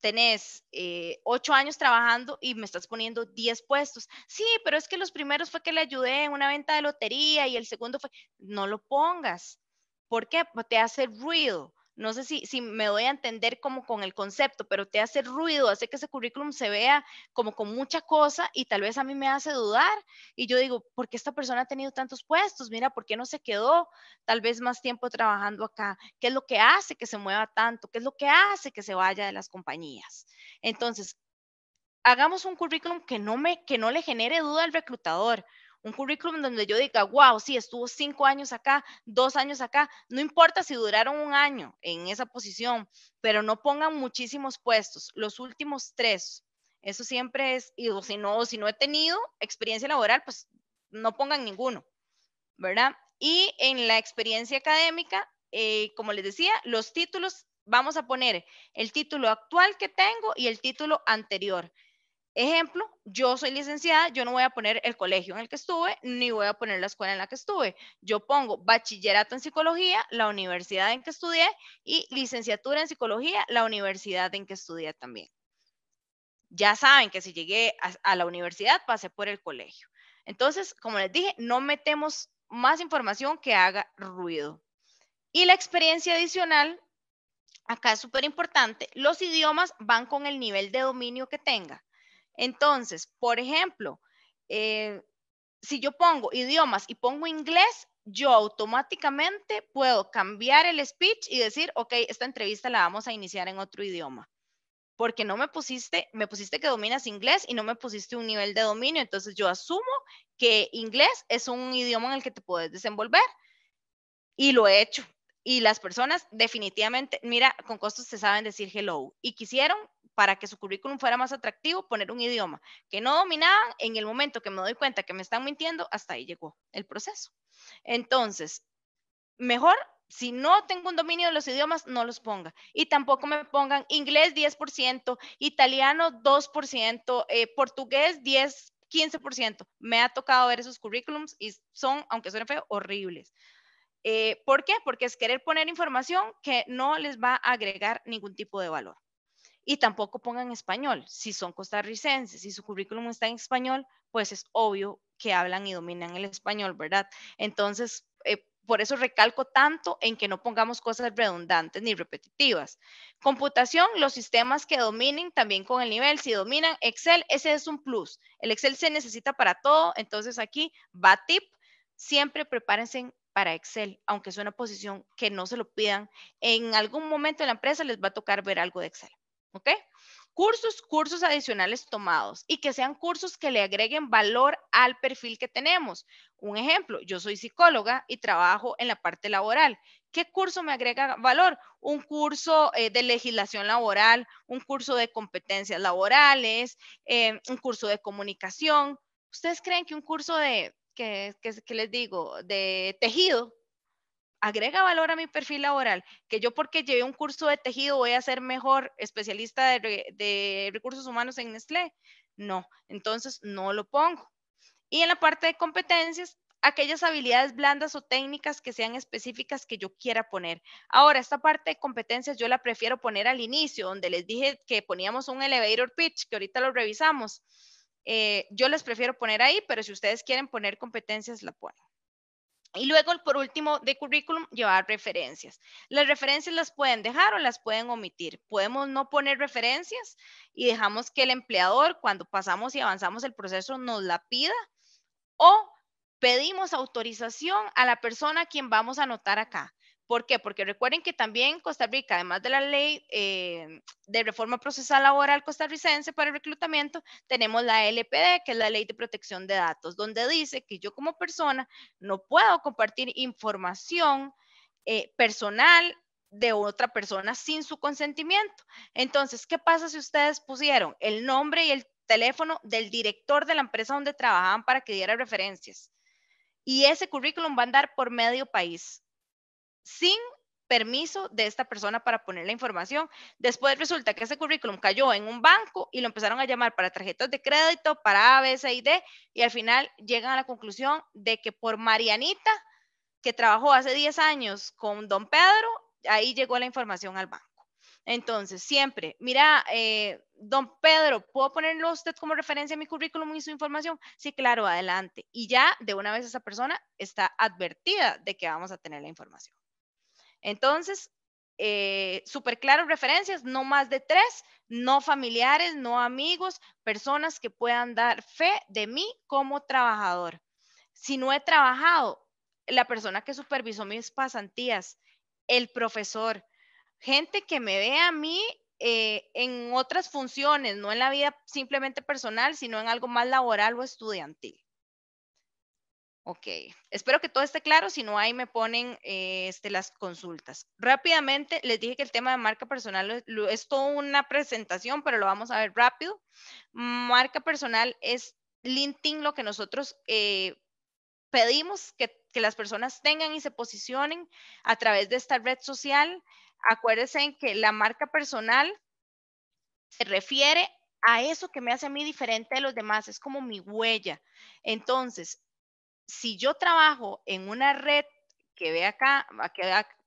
tenés eh, ocho años trabajando y me estás poniendo diez puestos. Sí, pero es que los primeros fue que le ayudé en una venta de lotería y el segundo fue, no lo pongas. ¿Por qué? Te hace ruido no sé si, si me doy a entender como con el concepto, pero te hace ruido, hace que ese currículum se vea como con mucha cosa y tal vez a mí me hace dudar y yo digo, ¿por qué esta persona ha tenido tantos puestos? Mira, ¿por qué no se quedó tal vez más tiempo trabajando acá? ¿Qué es lo que hace que se mueva tanto? ¿Qué es lo que hace que se vaya de las compañías? Entonces, hagamos un currículum que no, me, que no le genere duda al reclutador, un currículum donde yo diga, wow, sí, estuvo cinco años acá, dos años acá, no importa si duraron un año en esa posición, pero no pongan muchísimos puestos, los últimos tres, eso siempre es, y si no, si no he tenido experiencia laboral, pues no pongan ninguno, ¿verdad? Y en la experiencia académica, eh, como les decía, los títulos, vamos a poner el título actual que tengo y el título anterior. Ejemplo, yo soy licenciada, yo no voy a poner el colegio en el que estuve, ni voy a poner la escuela en la que estuve. Yo pongo bachillerato en psicología, la universidad en que estudié, y licenciatura en psicología, la universidad en que estudié también. Ya saben que si llegué a, la universidad, pasé por el colegio. Entonces, como les dije, no metemos más información que haga ruido. Y la experiencia adicional, acá es súper importante, los idiomas van con el nivel de dominio que tenga. Entonces, por ejemplo, eh, si yo pongo idiomas y pongo inglés, yo automáticamente puedo cambiar el speech y decir, ok, esta entrevista la vamos a iniciar en otro idioma. Porque no me pusiste, me pusiste que dominas inglés y no me pusiste un nivel de dominio. Entonces yo asumo que inglés es un idioma en el que te puedes desenvolver. Y lo he hecho. Y las personas definitivamente, mira, con costos se saben decir hello. Y quisieron para que su currículum fuera más atractivo, poner un idioma que no dominaban, en el momento que me doy cuenta que me están mintiendo, hasta ahí llegó el proceso. Entonces, mejor si no tengo un dominio de los idiomas, no los ponga. Y tampoco me pongan inglés 10%, italiano 2%, eh, portugués 10, 15%. Me ha tocado ver esos currículums y son, aunque son feos, horribles. Eh, ¿Por qué? Porque es querer poner información que no les va a agregar ningún tipo de valor y tampoco pongan español. Si son costarricenses, y su currículum está en español, pues es obvio que hablan y dominan el español, ¿verdad? Entonces, eh, por eso recalco tanto en que no pongamos cosas redundantes ni repetitivas. Computación, los sistemas que dominen también con el nivel. Si dominan Excel, ese es un plus. El Excel se necesita para todo, entonces aquí va tip. Siempre prepárense para Excel, aunque sea una posición que no se lo pidan. En algún momento en la empresa les va a tocar ver algo de Excel. ¿ok? Cursos, cursos adicionales tomados y que sean cursos que le agreguen valor al perfil que tenemos. Un ejemplo, yo soy psicóloga y trabajo en la parte laboral. ¿Qué curso me agrega valor? Un curso eh, de legislación laboral, un curso de competencias laborales, eh, un curso de comunicación. ¿Ustedes creen que un curso de, que, que, que les digo, de tejido, agrega valor a mi perfil laboral, que yo porque llevé un curso de tejido voy a ser mejor especialista de, recursos humanos en Nestlé. No, entonces no lo pongo. Y en la parte de competencias, aquellas habilidades blandas o técnicas que sean específicas que yo quiera poner. Ahora, esta parte de competencias yo la prefiero poner al inicio, donde les dije que poníamos un elevator pitch, que ahorita lo revisamos. Eh, yo les prefiero poner ahí, pero si ustedes quieren poner competencias, la ponen. Y luego, por último, de currículum, llevar referencias. Las referencias las pueden dejar o las pueden omitir. Podemos no poner referencias y dejamos que el empleador, cuando pasamos y avanzamos el proceso, nos la pida o pedimos autorización a la persona a quien vamos a anotar acá. ¿Por qué? Porque recuerden que también Costa Rica, además de la ley eh, de reforma procesal laboral costarricense para el reclutamiento, tenemos la LPD, que es la ley de protección de datos, donde dice que yo como persona no puedo compartir información eh, personal de otra persona sin su consentimiento. Entonces, ¿qué pasa si ustedes pusieron el nombre y el teléfono del director de la empresa donde trabajaban para que diera referencias? Y ese currículum va a andar por medio país sin permiso de esta persona para poner la información. Después resulta que ese currículum cayó en un banco y lo empezaron a llamar para tarjetas de crédito, para A, B, C y D, y al final llegan a la conclusión de que por Marianita, que trabajó hace 10 años con don Pedro, ahí llegó la información al banco. Entonces, siempre, mira, eh, don Pedro, ¿puedo ponerlo usted como referencia a mi currículum y su información? Sí, claro, adelante. Y ya de una vez esa persona está advertida de que vamos a tener la información. Entonces, eh, súper claro referencias, no más de tres, no familiares, no amigos, personas que puedan dar fe de mí como trabajador. Si no he trabajado, la persona que supervisó mis pasantías, el profesor, gente que me vea a mí eh, en otras funciones, no en la vida simplemente personal, sino en algo más laboral o estudiantil. Ok, espero que todo esté claro, si no ahí me ponen eh, este, las consultas. Rápidamente, les dije que el tema de marca personal es toda una presentación, pero lo vamos a ver rápido. Marca personal es LinkedIn lo que nosotros eh, pedimos que, que, las personas tengan y se posicionen a través de esta red social. Acuérdense en que la marca personal se refiere a eso que me hace a mí diferente de los demás, es como mi huella. Entonces, si yo trabajo en una red que ve acá, que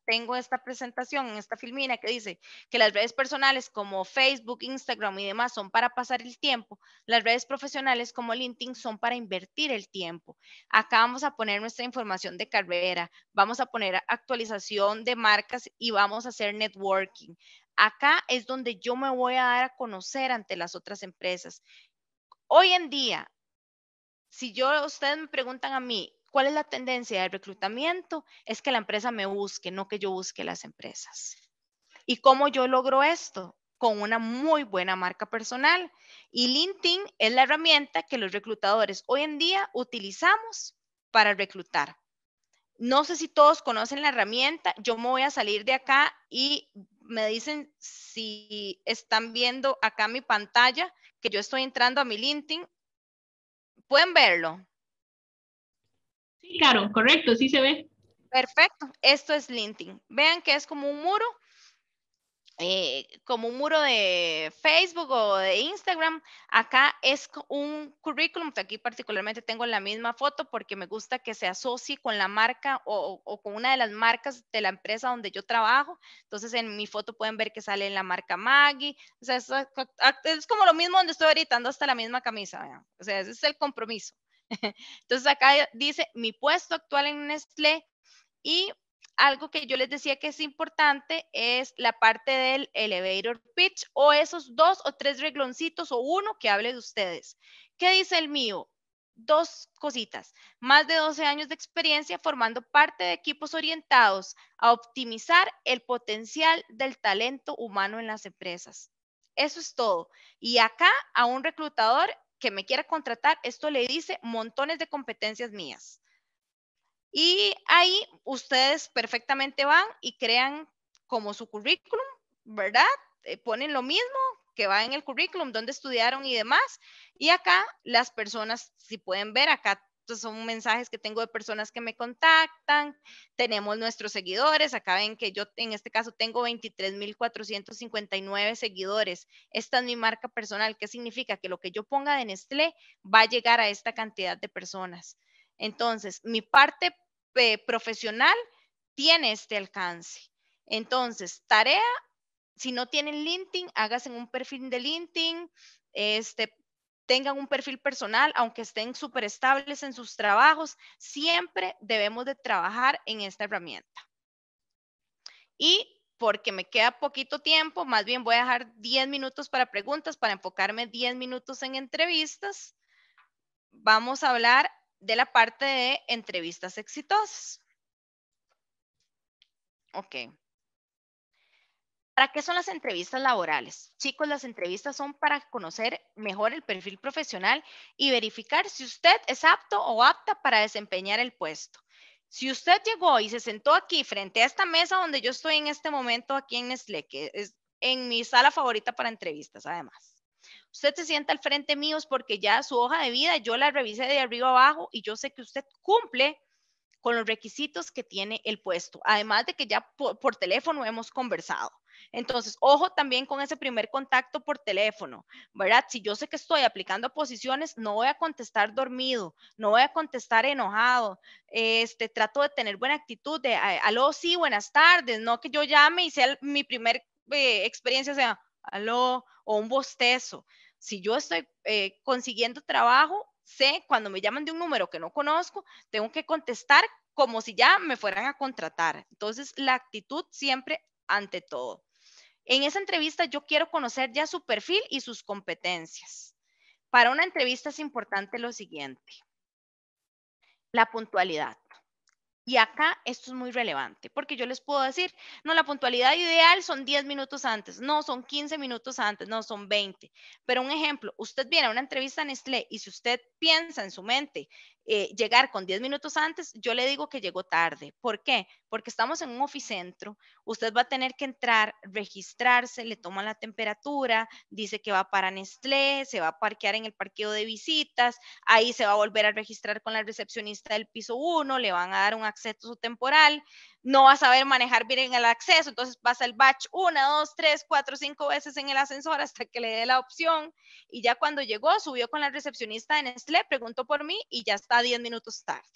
tengo esta presentación, en esta filmina que dice que las redes personales como Facebook, Instagram y demás son para pasar el tiempo, las redes profesionales como LinkedIn son para invertir el tiempo. Acá vamos a poner nuestra información de carrera, vamos a poner actualización de marcas y vamos a hacer networking. Acá es donde yo me voy a dar a conocer ante las otras empresas. Hoy en día, si yo, ustedes me preguntan a mí, ¿cuál es la tendencia del reclutamiento? Es que la empresa me busque, no que yo busque las empresas. ¿Y cómo yo logro esto? Con una muy buena marca personal. Y LinkedIn es la herramienta que los reclutadores hoy en día utilizamos para reclutar. No sé si todos conocen la herramienta. Yo me voy a salir de acá y me dicen si están viendo acá mi pantalla, que yo estoy entrando a mi LinkedIn ¿Pueden verlo? Sí, claro, correcto, sí se ve. Perfecto, esto es linting. Vean que es como un muro eh, como un muro de Facebook o de Instagram. Acá es un currículum, aquí particularmente tengo la misma foto porque me gusta que se asocie con la marca o, con una de las marcas de la empresa donde yo trabajo. Entonces en mi foto pueden ver que sale la marca Maggie. O sea, es, como lo mismo donde estoy ahorita, ando hasta la misma camisa. O sea, ese es el compromiso. Entonces acá dice mi puesto actual en Nestlé y algo que yo les decía que es importante es la parte del elevator pitch o esos dos o tres regloncitos o uno que hable de ustedes. ¿Qué dice el mío? Dos cositas. Más de 12 años de experiencia formando parte de equipos orientados a optimizar el potencial del talento humano en las empresas. Eso es todo. Y acá a un reclutador que me quiera contratar, esto le dice montones de competencias mías. Y ahí ustedes perfectamente van y crean como su currículum, ¿verdad? Eh, ponen lo mismo que va en el currículum, dónde estudiaron y demás. Y acá las personas, si pueden ver, acá son mensajes que tengo de personas que me contactan, tenemos nuestros seguidores, acá ven que yo en este caso tengo 23.459 seguidores, esta es mi marca personal, que significa que lo que yo ponga de Nestlé va a llegar a esta cantidad de personas. Entonces, mi parte eh, profesional tiene este alcance. Entonces, tarea, si no tienen LinkedIn, háganse un perfil de LinkedIn, este, tengan un perfil personal, aunque estén súper estables en sus trabajos, siempre debemos de trabajar en esta herramienta. Y porque me queda poquito tiempo, más bien voy a dejar 10 minutos para preguntas, para enfocarme 10 minutos en entrevistas. Vamos a hablar de la parte de entrevistas exitosas. Ok. ¿Para qué son las entrevistas laborales? Chicos, las entrevistas son para conocer mejor el perfil profesional y verificar si usted es apto o apta para desempeñar el puesto. Si usted llegó y se sentó aquí frente a esta mesa donde yo estoy en este momento aquí en Nestlé, que es en mi sala favorita para entrevistas además Usted se sienta al frente mío porque ya su hoja de vida yo la revisé de arriba abajo y yo sé que usted cumple con los requisitos que tiene el puesto, además de que ya por, teléfono hemos conversado. Entonces, ojo también con ese primer contacto por teléfono, ¿verdad? Si yo sé que estoy aplicando posiciones, no voy a contestar dormido, no voy a contestar enojado, este, trato de tener buena actitud, de, aló, sí, buenas tardes, no que yo llame y sea mi primer eh, experiencia sea, aló, o un bostezo. Si yo estoy eh, consiguiendo trabajo, sé cuando me llaman de un número que no conozco, tengo que contestar como si ya me fueran a contratar. Entonces, la actitud siempre ante todo. En esa entrevista yo quiero conocer ya su perfil y sus competencias. Para una entrevista es importante lo siguiente. La puntualidad. Y acá esto es muy relevante, porque yo les puedo decir, no, la puntualidad ideal son 10 minutos antes, no, son 15 minutos antes, no, son 20. Pero un ejemplo, usted viene a una entrevista en Nestlé y si usted piensa en su mente eh, llegar con 10 minutos antes, yo le digo que llegó tarde. ¿Por qué? porque estamos en un oficentro, usted va a tener que entrar, registrarse, le toman la temperatura, dice que va para Nestlé, se va a parquear en el parqueo de visitas, ahí se va a volver a registrar con la recepcionista del piso 1, le van a dar un acceso temporal, no vas a saber manejar bien el acceso, entonces pasa el batch una, dos, tres, cuatro, cinco veces en el ascensor hasta que le dé la opción y ya cuando llegó subió con la recepcionista de Nestlé, preguntó por mí y ya está 10 minutos tarde.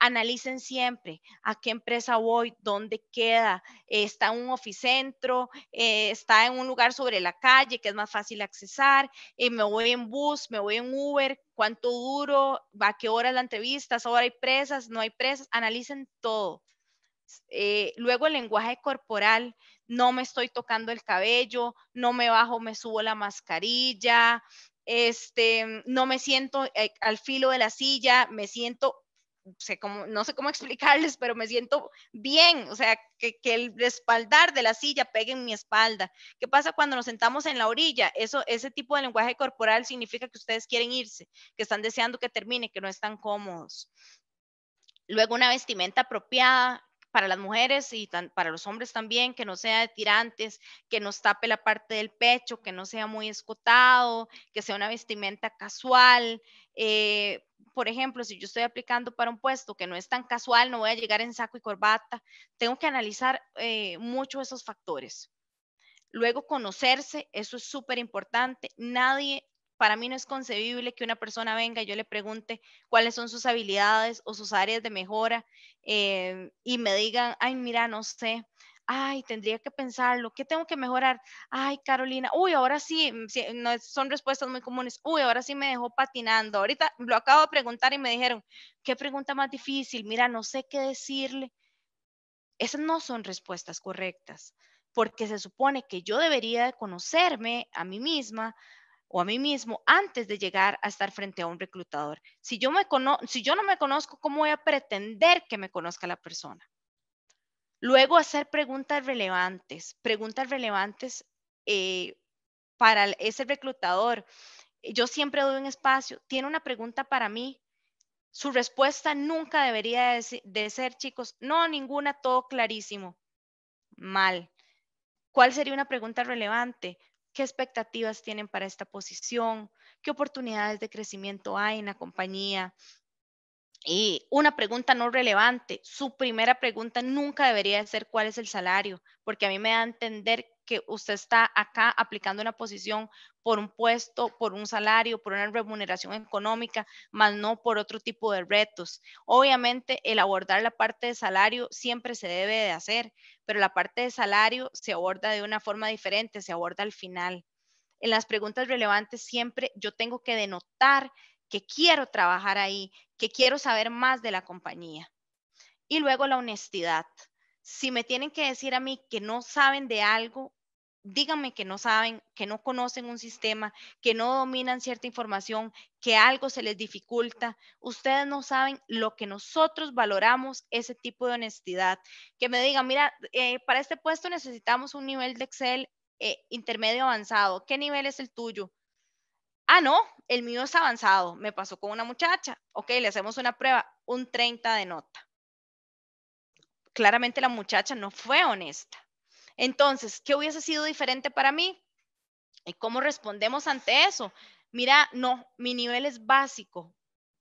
Analicen siempre a qué empresa voy, dónde queda, eh, está en un oficentro, eh, está en un lugar sobre la calle que es más fácil accesar, eh, me voy en bus, me voy en Uber, cuánto duro, a qué hora es la entrevista, ahora hay presas, no hay presas, analicen todo eh, luego el lenguaje corporal, no me estoy tocando el cabello, no me bajo, me subo la mascarilla, este, no me siento eh, al filo de la silla, me siento, sé cómo, no sé cómo explicarles, pero me siento bien, o sea, que, el respaldar de la silla pegue en mi espalda. ¿Qué pasa cuando nos sentamos en la orilla? Eso, ese tipo de lenguaje corporal significa que ustedes quieren irse, que están deseando que termine, que no están cómodos. Luego una vestimenta apropiada, para las mujeres y para los hombres también, que no sea de tirantes, que nos tape la parte del pecho, que no sea muy escotado, que sea una vestimenta casual. Eh, por ejemplo, si yo estoy aplicando para un puesto que no es tan casual, no voy a llegar en saco y corbata, tengo que analizar eh, mucho esos factores. Luego, conocerse, eso es súper importante. Nadie para mí no es concebible que una persona venga y yo le pregunte cuáles son sus habilidades o sus áreas de mejora eh, y me digan, ay, mira, no sé, ay, tendría que pensarlo, ¿qué tengo que mejorar? Ay, Carolina, uy, ahora sí, mm, son respuestas muy comunes, uy, ahora sí me dejó patinando, ahorita lo acabo de preguntar y me dijeron, ¿qué pregunta más difícil? Mira, no sé qué decirle. Esas no son respuestas correctas, porque se supone que yo debería conocerme a mí misma, o a mí mismo antes de llegar a estar frente a un reclutador. Si yo, no me conozco, ¿cómo voy a pretender que me conozca la persona? Luego hacer preguntas relevantes, preguntas relevantes eh, para ese reclutador. Yo siempre doy un espacio, tiene una pregunta para mí. Su respuesta nunca debería de ser, chicos, no, ninguna, todo clarísimo. Mal. ¿Cuál sería una pregunta relevante? qué expectativas tienen para esta posición, qué oportunidades de crecimiento hay en la compañía. Y una pregunta no relevante, su primera pregunta nunca debería ser cuál es el salario, porque a mí me da a entender que usted está acá aplicando una posición por un puesto, por un salario, por una remuneración económica, más no por otro tipo de retos. Obviamente, el abordar la parte de salario siempre se debe de hacer, pero la parte de salario se aborda de una forma diferente, se aborda al final. En las preguntas relevantes siempre yo tengo que denotar que quiero trabajar ahí, que quiero saber más de la compañía. Y luego la honestidad si me tienen que decir a mí que no saben de algo, díganme que no saben, que no conocen un sistema, que no dominan cierta información, que algo se les dificulta. Ustedes no saben lo que nosotros valoramos ese tipo de honestidad. Que me digan, mira, eh, para este puesto necesitamos un nivel de Excel eh, intermedio avanzado. ¿Qué nivel es el tuyo? Ah, no, el mío es avanzado. Me pasó con una muchacha. Ok, le hacemos una prueba, un 30 de nota. Claramente la muchacha no fue honesta entonces, ¿qué hubiese sido diferente para mí? ¿Y cómo respondemos ante eso? Mira, no, mi nivel es básico,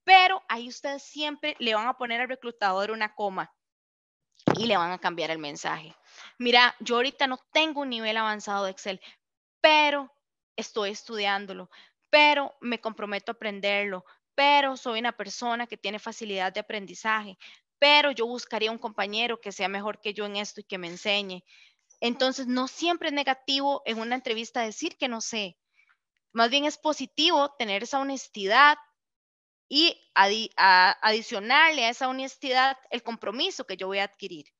pero ahí ustedes siempre le van a poner al reclutador una coma y le van a cambiar el mensaje. Mira, yo ahorita no tengo un nivel avanzado de Excel, pero estoy estudiándolo, pero me comprometo a aprenderlo, pero soy una persona que tiene facilidad de aprendizaje, pero yo buscaría un compañero que sea mejor que yo en esto y que me enseñe, entonces, no siempre es negativo en una entrevista decir que no sé. Más bien es positivo tener esa honestidad y a adicionarle a esa honestidad el compromiso que yo voy a adquirir.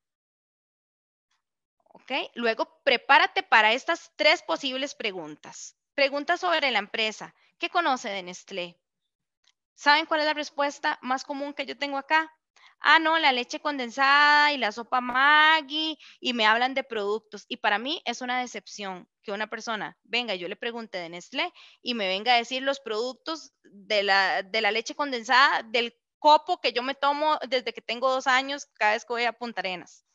Luego, prepárate para estas tres posibles preguntas. Preguntas sobre la empresa. ¿Qué conoce de Nestlé? ¿Saben cuál es la respuesta más común que yo tengo acá? ah, no, la leche condensada y la sopa Maggi y me hablan de productos. Y para mí es una decepción que una persona venga, yo le pregunte de Nestlé y me venga a decir los productos de la, de la leche condensada del copo que yo me tomo desde que tengo dos años cada vez que voy a Punta Arenas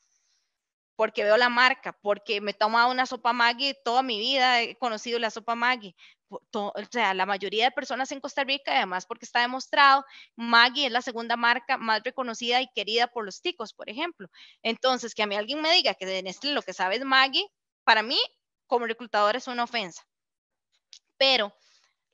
porque veo la marca, porque me he tomado una sopa Maggi toda mi vida, he conocido la sopa Maggi, o sea, la mayoría de personas en Costa Rica, además porque está demostrado, Maggi es la segunda marca más reconocida y querida por los ticos, por ejemplo. Entonces, que a mí alguien me diga que de lo que sabe es Maggi, para mí, como reclutador, es una ofensa. Pero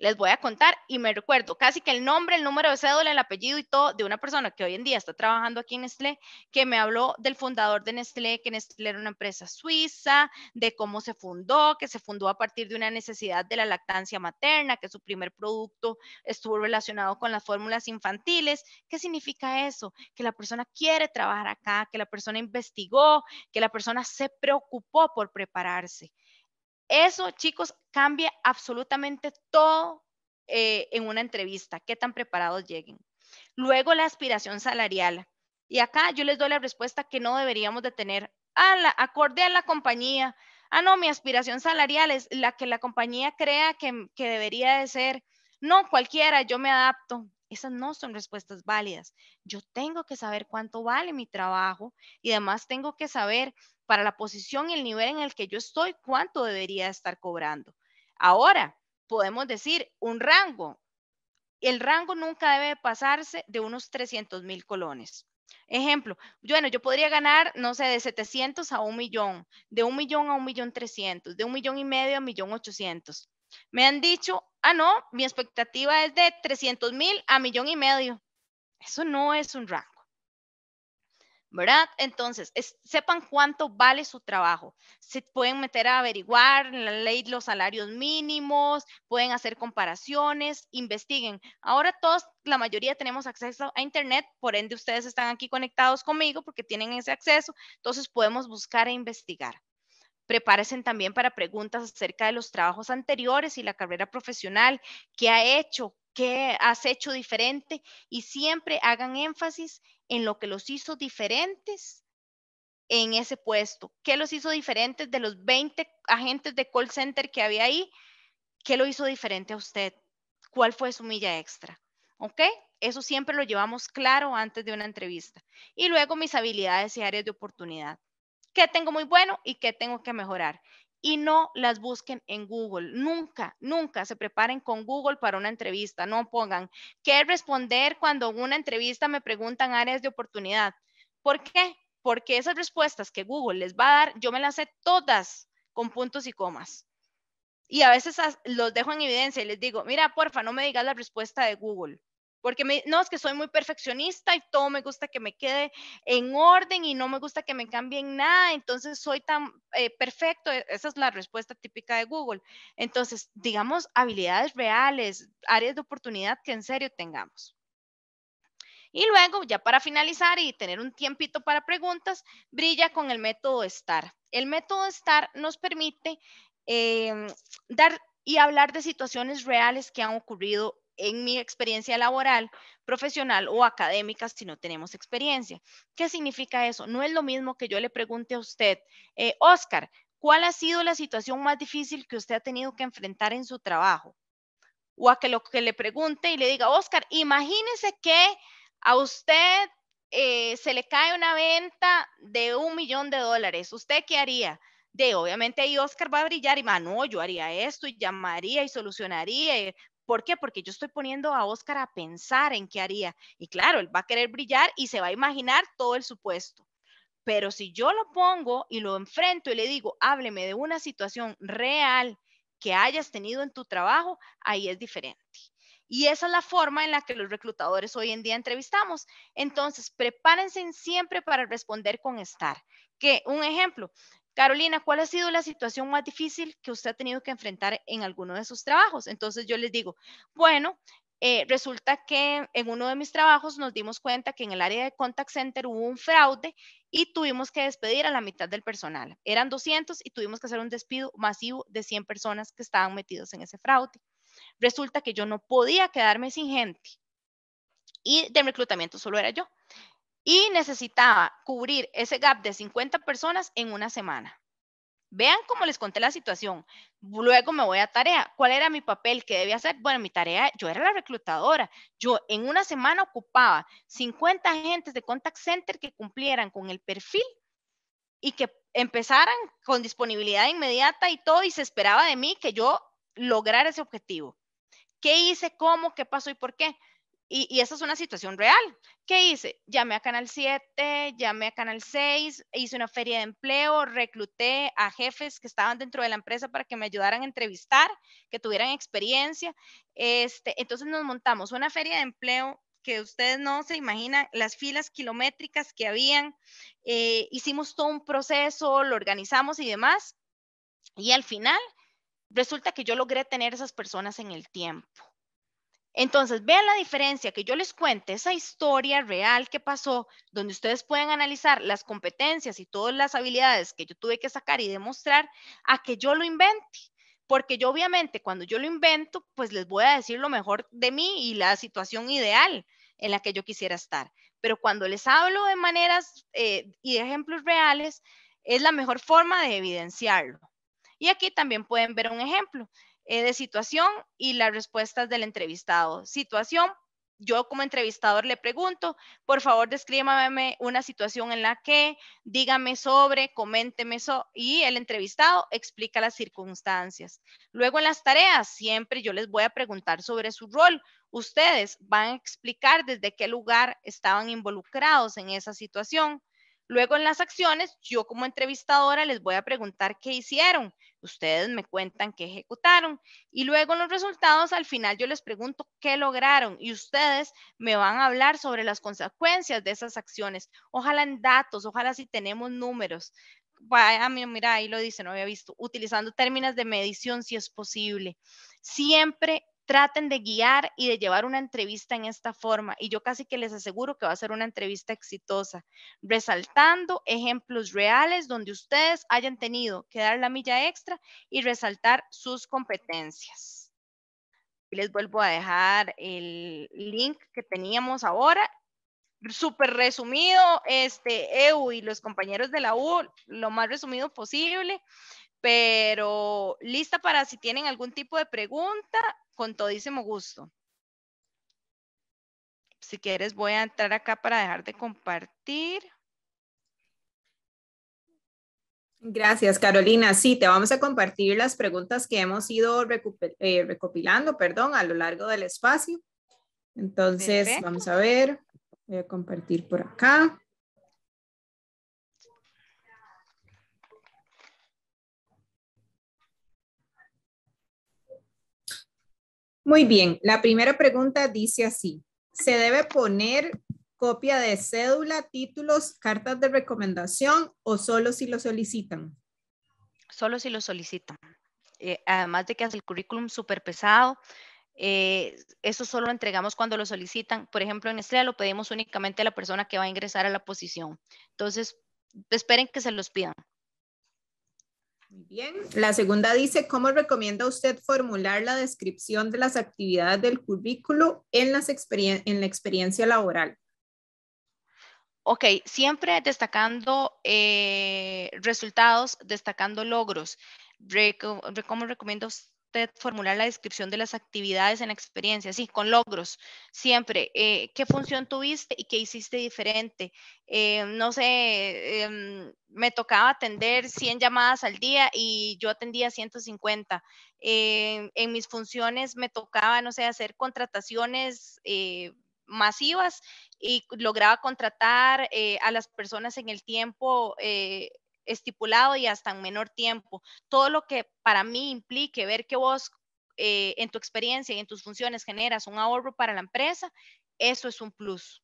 les voy a contar y me recuerdo casi que el nombre, el número de cédula, el apellido y todo de una persona que hoy en día está trabajando aquí en Nestlé, que me habló del fundador de Nestlé, que Nestlé era una empresa suiza, de cómo se fundó, que se fundó a partir de una necesidad de la lactancia materna, que su primer producto estuvo relacionado con las fórmulas infantiles. ¿Qué significa eso? Que la persona quiere trabajar acá, que la persona investigó, que la persona se preocupó por prepararse. Eso, chicos, cambia absolutamente todo eh, en una entrevista, qué tan preparados lleguen. Luego, la aspiración salarial. Y acá yo les doy la respuesta que no deberíamos de tener. Ah, la, acorde a la compañía. Ah, no, mi aspiración salarial es la que la compañía crea que, que debería de ser. No, cualquiera, yo me adapto. Esas no son respuestas válidas. Yo tengo que saber cuánto vale mi trabajo y además tengo que saber para la posición y el nivel en el que yo estoy cuánto debería estar cobrando. Ahora, podemos decir un rango. El rango nunca debe pasarse de unos 300 mil colones. Ejemplo, bueno, yo podría ganar, no sé, de 700 a un millón, de un millón a un millón 300, de un millón y medio a un millón ochocientos. Me han dicho, ah, no, mi expectativa es de 300 mil a millón y medio. Eso no es un rango. ¿Verdad? Entonces, sepan cuánto vale su trabajo. Se pueden meter a averiguar en la ley los salarios mínimos, pueden hacer comparaciones, investiguen. Ahora todos, la mayoría tenemos acceso a Internet, por ende ustedes están aquí conectados conmigo porque tienen ese acceso, entonces podemos buscar e investigar. Prepárense también para preguntas acerca de los trabajos anteriores y la carrera profesional, qué ha hecho, qué has hecho diferente y siempre hagan énfasis en lo que los hizo diferentes en ese puesto, qué los hizo diferentes de los 20 agentes de call center que había ahí, qué lo hizo diferente a usted, cuál fue su milla extra. ¿Ok? Eso siempre lo llevamos claro antes de una entrevista. Y luego mis habilidades y áreas de oportunidad qué tengo muy bueno y qué tengo que mejorar. Y no las busquen en Google. Nunca, nunca se preparen con Google para una entrevista. No pongan qué responder cuando en una entrevista me preguntan áreas de oportunidad. ¿Por qué? Porque esas respuestas que Google les va a dar, yo me las sé todas con puntos y comas. Y a veces los dejo en evidencia y les digo, mira, porfa, no me digas la respuesta de Google porque no, es que soy muy perfeccionista y todo me gusta que me quede en orden y no me gusta que me cambien nada, entonces soy tan eh, perfecto, e, esa es la respuesta típica de Google. Entonces, digamos, habilidades reales, áreas de oportunidad que en serio tengamos. Y luego, ya para finalizar y tener un tiempito para preguntas, brilla con el método STAR. El método STAR nos permite em, dar y hablar de situaciones reales que han ocurrido en mi experiencia laboral, profesional o académica si no tenemos experiencia. ¿Qué significa eso? No es lo mismo que yo le pregunte a usted, eh, Oscar, ¿cuál ha sido la situación más difícil que usted ha tenido que enfrentar en su trabajo? O a que lo que le pregunte y le diga, Oscar, imagínese que a usted eh, se le cae una venta de un millón de dólares. ¿Usted qué haría? de obviamente ahí Oscar va a brillar y más, no, yo haría esto y llamaría y solucionaría, y ¿Por qué? Porque yo estoy poniendo a Óscar a pensar en qué haría. Y claro, él va a querer brillar y se va a imaginar todo el supuesto. Pero si yo lo pongo y lo enfrento y le digo, hábleme de una situación real que hayas tenido en tu trabajo, ahí es diferente. Y esa es la forma en la que los reclutadores hoy en día entrevistamos. Entonces, prepárense siempre para responder con estar. Que un ejemplo, Carolina, ¿cuál ha sido la situación más difícil que usted ha tenido que enfrentar en alguno de sus trabajos? Entonces yo les digo, bueno, eh, resulta que en uno de mis trabajos nos dimos cuenta que en el área de contact center hubo un fraude y tuvimos que despedir a la mitad del personal. Eran 200 y tuvimos que hacer un despido masivo de 100 personas que estaban metidos en ese fraude. Resulta que yo no podía quedarme sin gente y de reclutamiento solo era yo y necesitaba cubrir ese gap de 50 personas en una semana. Vean cómo les conté la situación. Luego me voy a tarea. ¿Cuál era mi papel? ¿Qué debía hacer? Bueno, mi tarea, yo era la reclutadora. Yo en una semana ocupaba 50 agentes de contact center que cumplieran con el perfil y que empezaran con disponibilidad inmediata y todo, y se esperaba de mí que yo lograra ese objetivo. ¿Qué hice? ¿Cómo? ¿Qué pasó y por qué? Y, esa es una situación real. ¿Qué hice? Llamé a Canal 7, llamé a Canal 6, hice una feria de empleo, recluté a jefes que estaban dentro de la empresa para que me ayudaran a entrevistar, que tuvieran experiencia. Este, entonces nos montamos una feria de empleo que ustedes no se imaginan las filas kilométricas que habían. Eh, hicimos todo un proceso, lo organizamos y demás. Y al final, resulta que yo logré tener esas personas en el tiempo. Entonces, vean la diferencia que yo les cuente, esa historia real que pasó, donde ustedes pueden analizar las competencias y todas las habilidades que yo tuve que sacar y demostrar a que yo lo invente. Porque yo obviamente cuando yo lo invento, pues les voy a decir lo mejor de mí y la situación ideal en la que yo quisiera estar. Pero cuando les hablo de maneras eh, y de ejemplos reales, es la mejor forma de evidenciarlo. Y aquí también pueden ver un ejemplo. Eh, de situación y las respuestas del entrevistado. Situación, yo como entrevistador le pregunto, por favor descríbame una situación en la que, dígame sobre, coménteme eso y el entrevistado explica las circunstancias. Luego en las tareas, siempre yo les voy a preguntar sobre su rol. Ustedes van a explicar desde qué lugar estaban involucrados en esa situación. Luego en las acciones, yo como entrevistadora les voy a preguntar qué hicieron ustedes me cuentan que ejecutaron y luego los resultados al final yo les pregunto qué lograron y ustedes me van a hablar sobre las consecuencias de esas acciones, ojalá en datos, ojalá si tenemos números. Vaya, mira, ahí lo dice, no había visto, utilizando términos de medición si es posible. Siempre traten de guiar y de llevar una entrevista en esta forma. Y yo casi que les aseguro que va a ser una entrevista exitosa, resaltando ejemplos reales donde ustedes hayan tenido que dar la milla extra y resaltar sus competencias. Y les vuelvo a dejar el link que teníamos ahora. super resumido, este, EU y los compañeros de la U, lo más resumido posible pero lista para si tienen algún tipo de pregunta, con todísimo gusto. Si quieres, voy a entrar acá para dejar de compartir. Gracias, Carolina. Sí, te vamos a compartir las preguntas que hemos ido eh, recopilando perdón, a lo largo del espacio. Entonces, vamos a ver, voy a compartir por acá. Muy bien, la primera pregunta dice así. ¿Se debe poner copia de cédula, títulos, cartas de recomendación o solo si lo solicitan? Solo si lo solicitan. Eh, además de que hace el currículum súper pesado, eh, eso solo lo entregamos cuando lo solicitan. Por ejemplo, en Estrella lo pedimos únicamente a la persona que va a ingresar a la posición. Entonces, esperen que se los pidan bien. La segunda dice, ¿cómo recomienda usted formular la descripción de las actividades del currículo en, la experiencia laboral? Ok, siempre destacando eh, resultados, destacando logros. ¿Cómo recomienda usted? formular la descripción de las actividades en la experiencia, sí, con logros, siempre. Eh, ¿Qué función tuviste y qué hiciste diferente? Eh, no sé, em, me tocaba atender 100 llamadas al día y yo atendía 150. Eh, en mis funciones me tocaba, no sé, hacer contrataciones masivas y lograba contratar a las personas en el tiempo estipulado y hasta en menor tiempo. Todo lo que para mí implique ver que vos eh, en tu experiencia y en tus funciones generas un ahorro para la empresa, eso es un plus.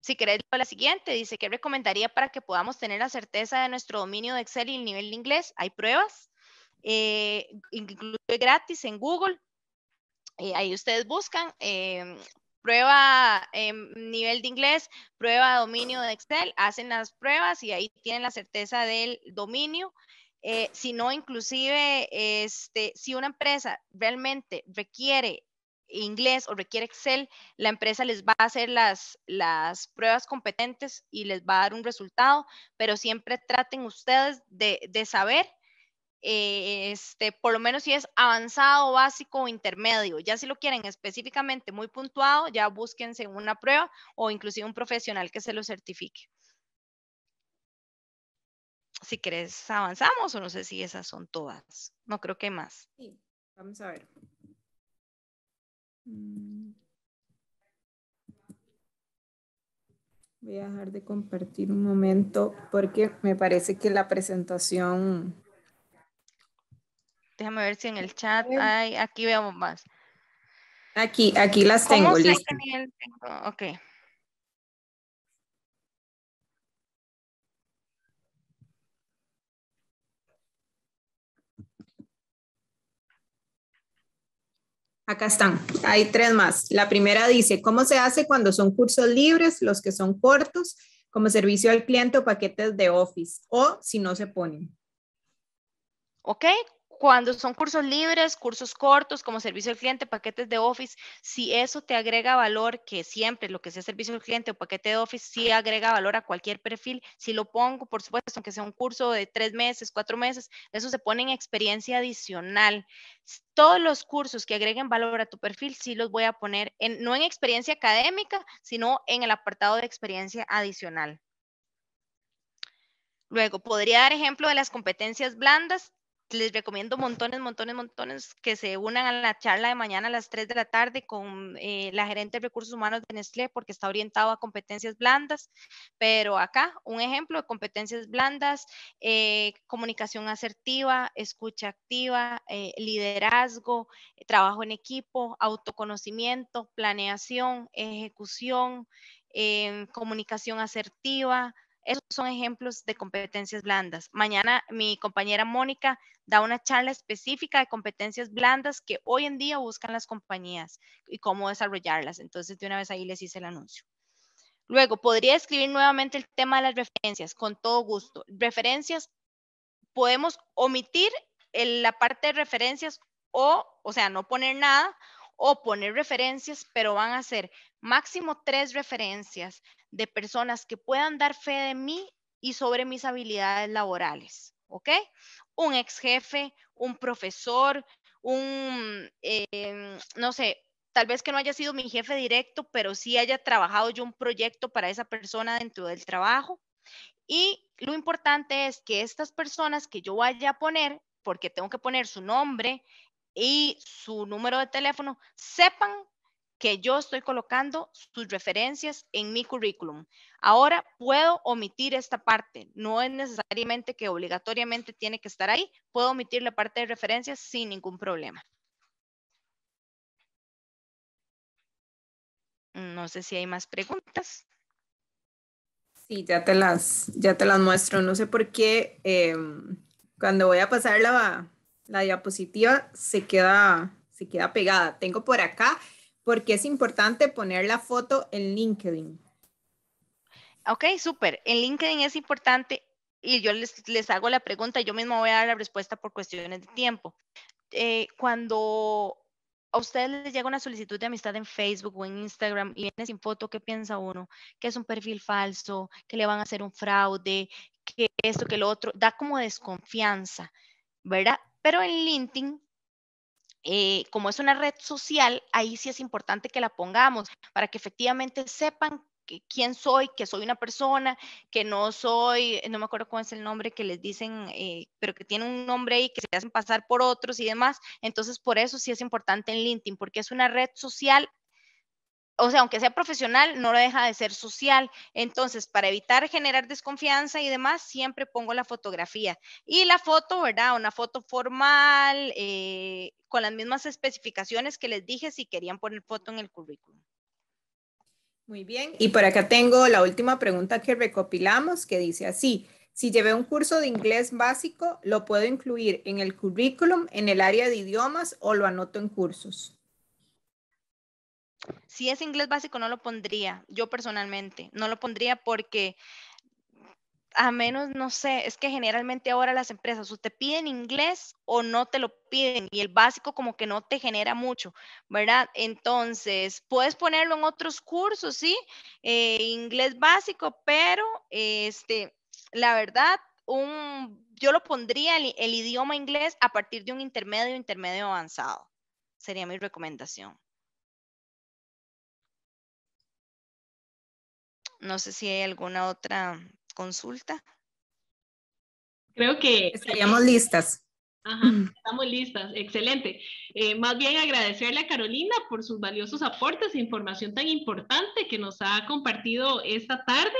Si querés, la siguiente dice, ¿qué recomendaría para que podamos tener la certeza de nuestro dominio de Excel y el nivel de inglés? Hay pruebas, eh, incluye gratis en Google. Eh, ahí ustedes buscan em, prueba em, nivel de inglés, prueba dominio de Excel, hacen las pruebas y ahí tienen la certeza del dominio. Eh, si no, inclusive, este, si una empresa realmente requiere inglés o requiere Excel, la empresa les va a hacer las, las pruebas competentes y les va a dar un resultado, pero siempre traten ustedes de, de saber eh, este, por lo menos si es avanzado, básico o intermedio. Ya si lo quieren específicamente muy puntuado, ya búsquense una prueba o inclusive un profesional que se lo certifique. Si querés, avanzamos o no sé si esas son todas. No creo que más. Sí, vamos a ver. Mm. Voy a dejar de compartir un momento porque me parece que la presentación Déjame ver si en el chat hay, aquí veamos más. Aquí, aquí las tengo. listas. Ok. Acá están, hay tres más. La primera dice, ¿cómo se hace cuando son cursos libres, los que son cortos, como servicio al cliente o paquetes de Office, o si no se ponen? Ok, cuando son cursos libres, cursos cortos, como servicio al cliente, paquetes de Office, si eso te agrega valor, que siempre lo que sea servicio al cliente o paquete de Office, sí agrega valor a cualquier perfil, si lo pongo, por supuesto, aunque sea un curso de tres meses, cuatro meses, eso se pone en experiencia adicional. Todos los cursos que agreguen valor a tu perfil, sí los voy a poner, no en experiencia académica, sino en el apartado de experiencia adicional. Luego, podría dar ejemplo de las competencias blandas les recomiendo montones, montones, montones que se unan a la charla de mañana a las 3 de la tarde con eh, la gerente de recursos humanos de Nestlé porque está orientado a competencias blandas, pero acá un ejemplo de competencias blandas, eh, comunicación asertiva, escucha activa, eh, liderazgo, trabajo en equipo, autoconocimiento, planeación, ejecución, em, comunicación asertiva, esos son ejemplos de competencias blandas. Mañana mi compañera Mónica da una charla específica de competencias blandas que hoy en día buscan las compañías y cómo desarrollarlas. Entonces, de una vez ahí les hice el anuncio. Luego, podría escribir nuevamente el tema de las referencias, con todo gusto. Referencias, podemos omitir la parte de referencias o, o sea, no poner nada o poner referencias, pero van a ser máximo tres referencias de personas que puedan dar fe de mí y sobre mis habilidades laborales, ¿ok? Un ex jefe, un profesor, un, em, no sé, tal vez que no haya sido mi jefe directo, pero sí haya trabajado yo un proyecto para esa persona dentro del trabajo. Y lo importante es que estas personas que yo vaya a poner, porque tengo que poner su nombre y su número de teléfono, sepan que yo estoy colocando sus referencias en mi currículum. Ahora puedo omitir esta parte, no es necesariamente que obligatoriamente tiene que estar ahí, puedo omitir la parte de referencias sin ningún problema. No sé si hay más preguntas. Sí, ya te las, ya te las muestro. No sé por qué em, cuando voy a pasar la, la diapositiva se queda, se queda pegada. Tengo por acá ¿Por qué es importante poner la foto en LinkedIn. Ok, súper. En LinkedIn es importante y yo les, hago la pregunta, yo mismo voy a dar la respuesta por cuestiones de tiempo. Eh, cuando a ustedes les llega una solicitud de amistad en Facebook o en Instagram y viene sin foto, ¿qué piensa uno? Que es un perfil falso, que le van a hacer un fraude, que esto, que lo otro, da como desconfianza, ¿verdad? Pero en LinkedIn eh, como es una red social, ahí sí es importante que la pongamos para que efectivamente sepan que, quién soy, que soy una persona, que no soy, no me acuerdo cuál es el nombre que les dicen, eh, pero que tiene un nombre y que se hacen pasar por otros y demás. Entonces, por eso sí es importante en LinkedIn, porque es una red social o sea, aunque sea profesional, no lo deja de ser social. Entonces, para evitar generar desconfianza y demás, siempre pongo la fotografía. Y la foto, ¿verdad? Una foto formal, eh, con las mismas especificaciones que les dije si querían poner foto en el currículum. Muy bien, y por acá tengo la última pregunta que recopilamos que dice así, si llevé un curso de inglés básico, ¿lo puedo incluir en el currículum, en el área de idiomas o lo anoto en cursos? Si es inglés básico, no lo pondría, yo personalmente, no lo pondría porque a menos, no sé, es que generalmente ahora las empresas o te piden inglés o no te lo piden y el básico como que no te genera mucho, ¿verdad? Entonces, puedes ponerlo en otros cursos, ¿sí? Eh, inglés básico, pero este, la verdad, yo lo pondría el idioma inglés a partir de un intermedio, intermedio avanzado. Sería mi recomendación. No sé si hay alguna otra consulta. Creo que estaríamos listas. Ajá, estamos listas, excelente. Eh, más bien agradecerle a Carolina por sus valiosos aportes e información tan importante que nos ha compartido esta tarde.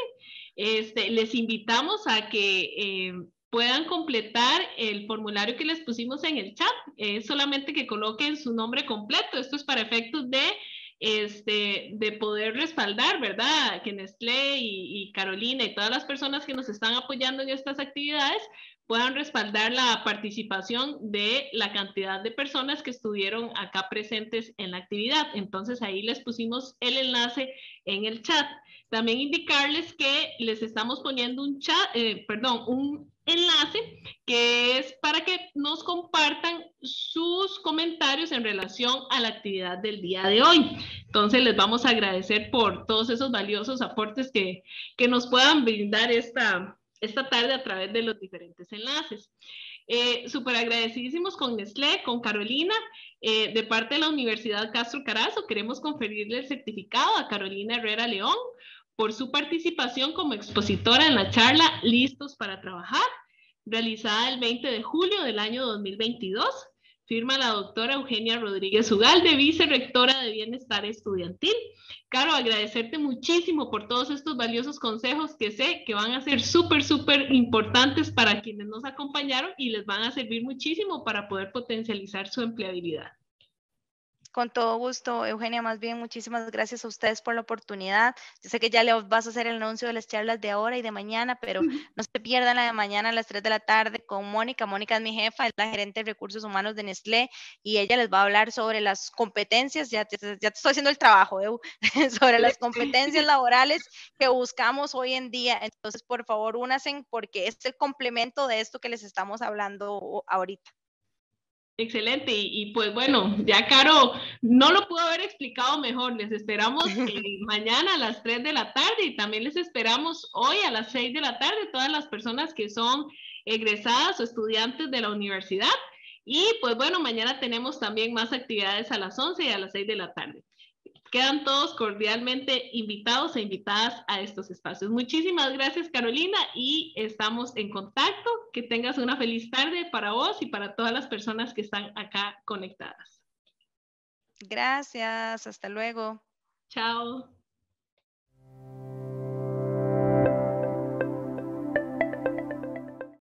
Este, les invitamos a que eh, puedan completar el formulario que les pusimos en el chat, solamente que coloquen su nombre completo. Esto es para efectos de este, de poder respaldar, ¿verdad? Que Nestlé y, Carolina y todas las personas que nos están apoyando en estas actividades puedan respaldar la participación de la cantidad de personas que estuvieron acá presentes en la actividad. Entonces ahí les pusimos el enlace en el chat. También indicarles que les estamos poniendo un chat, eh, perdón, un enlace que es para que nos compartan comentarios en relación a la actividad del día de hoy. Entonces, les vamos a agradecer por todos esos valiosos aportes que, que nos puedan brindar esta, esta tarde a través de los diferentes enlaces. Eh, Súper agradecidísimos con Nestlé, con Carolina, eh, de parte de la Universidad Castro Carazo. Queremos conferirle el certificado a Carolina Herrera León por su participación como expositora en la charla Listos para Trabajar, realizada el 20 de julio del año 2022 firma la doctora Eugenia Rodríguez Ugalde, vicerectora de Bienestar Estudiantil. Caro, agradecerte muchísimo por todos estos valiosos consejos que sé que van a ser súper, súper importantes para quienes nos acompañaron y les van a servir muchísimo para poder potencializar su empleabilidad. Con todo gusto, Eugenia, más bien muchísimas gracias a ustedes por la oportunidad. Yo sé que ya le vas a hacer el anuncio de las charlas de ahora y de mañana, pero no se pierdan la de mañana a las 3 de la tarde con Mónica. Mónica es mi jefa, es la gerente de recursos humanos de Nestlé y ella les va a hablar sobre las competencias, ya te, estoy haciendo el trabajo, sobre las competencias laborales que buscamos hoy en día. Entonces, por favor, únasen porque es el complemento de esto que les estamos hablando ahorita. Excelente, y, pues bueno, ya Caro no lo pudo haber explicado mejor. Les esperamos eh, mañana a las 3 de la tarde y también les esperamos hoy a las 6 de la tarde, todas las personas que son egresadas o estudiantes de la universidad. Y pues bueno, mañana tenemos también más actividades a las 11 y a las 6 de la tarde. Quedan todos cordialmente invitados e invitadas a estos espacios. Muchísimas gracias, Carolina, y estamos en contacto. Que tengas una feliz tarde para vos y para todas las personas que están acá conectadas. Gracias, hasta luego. Chao.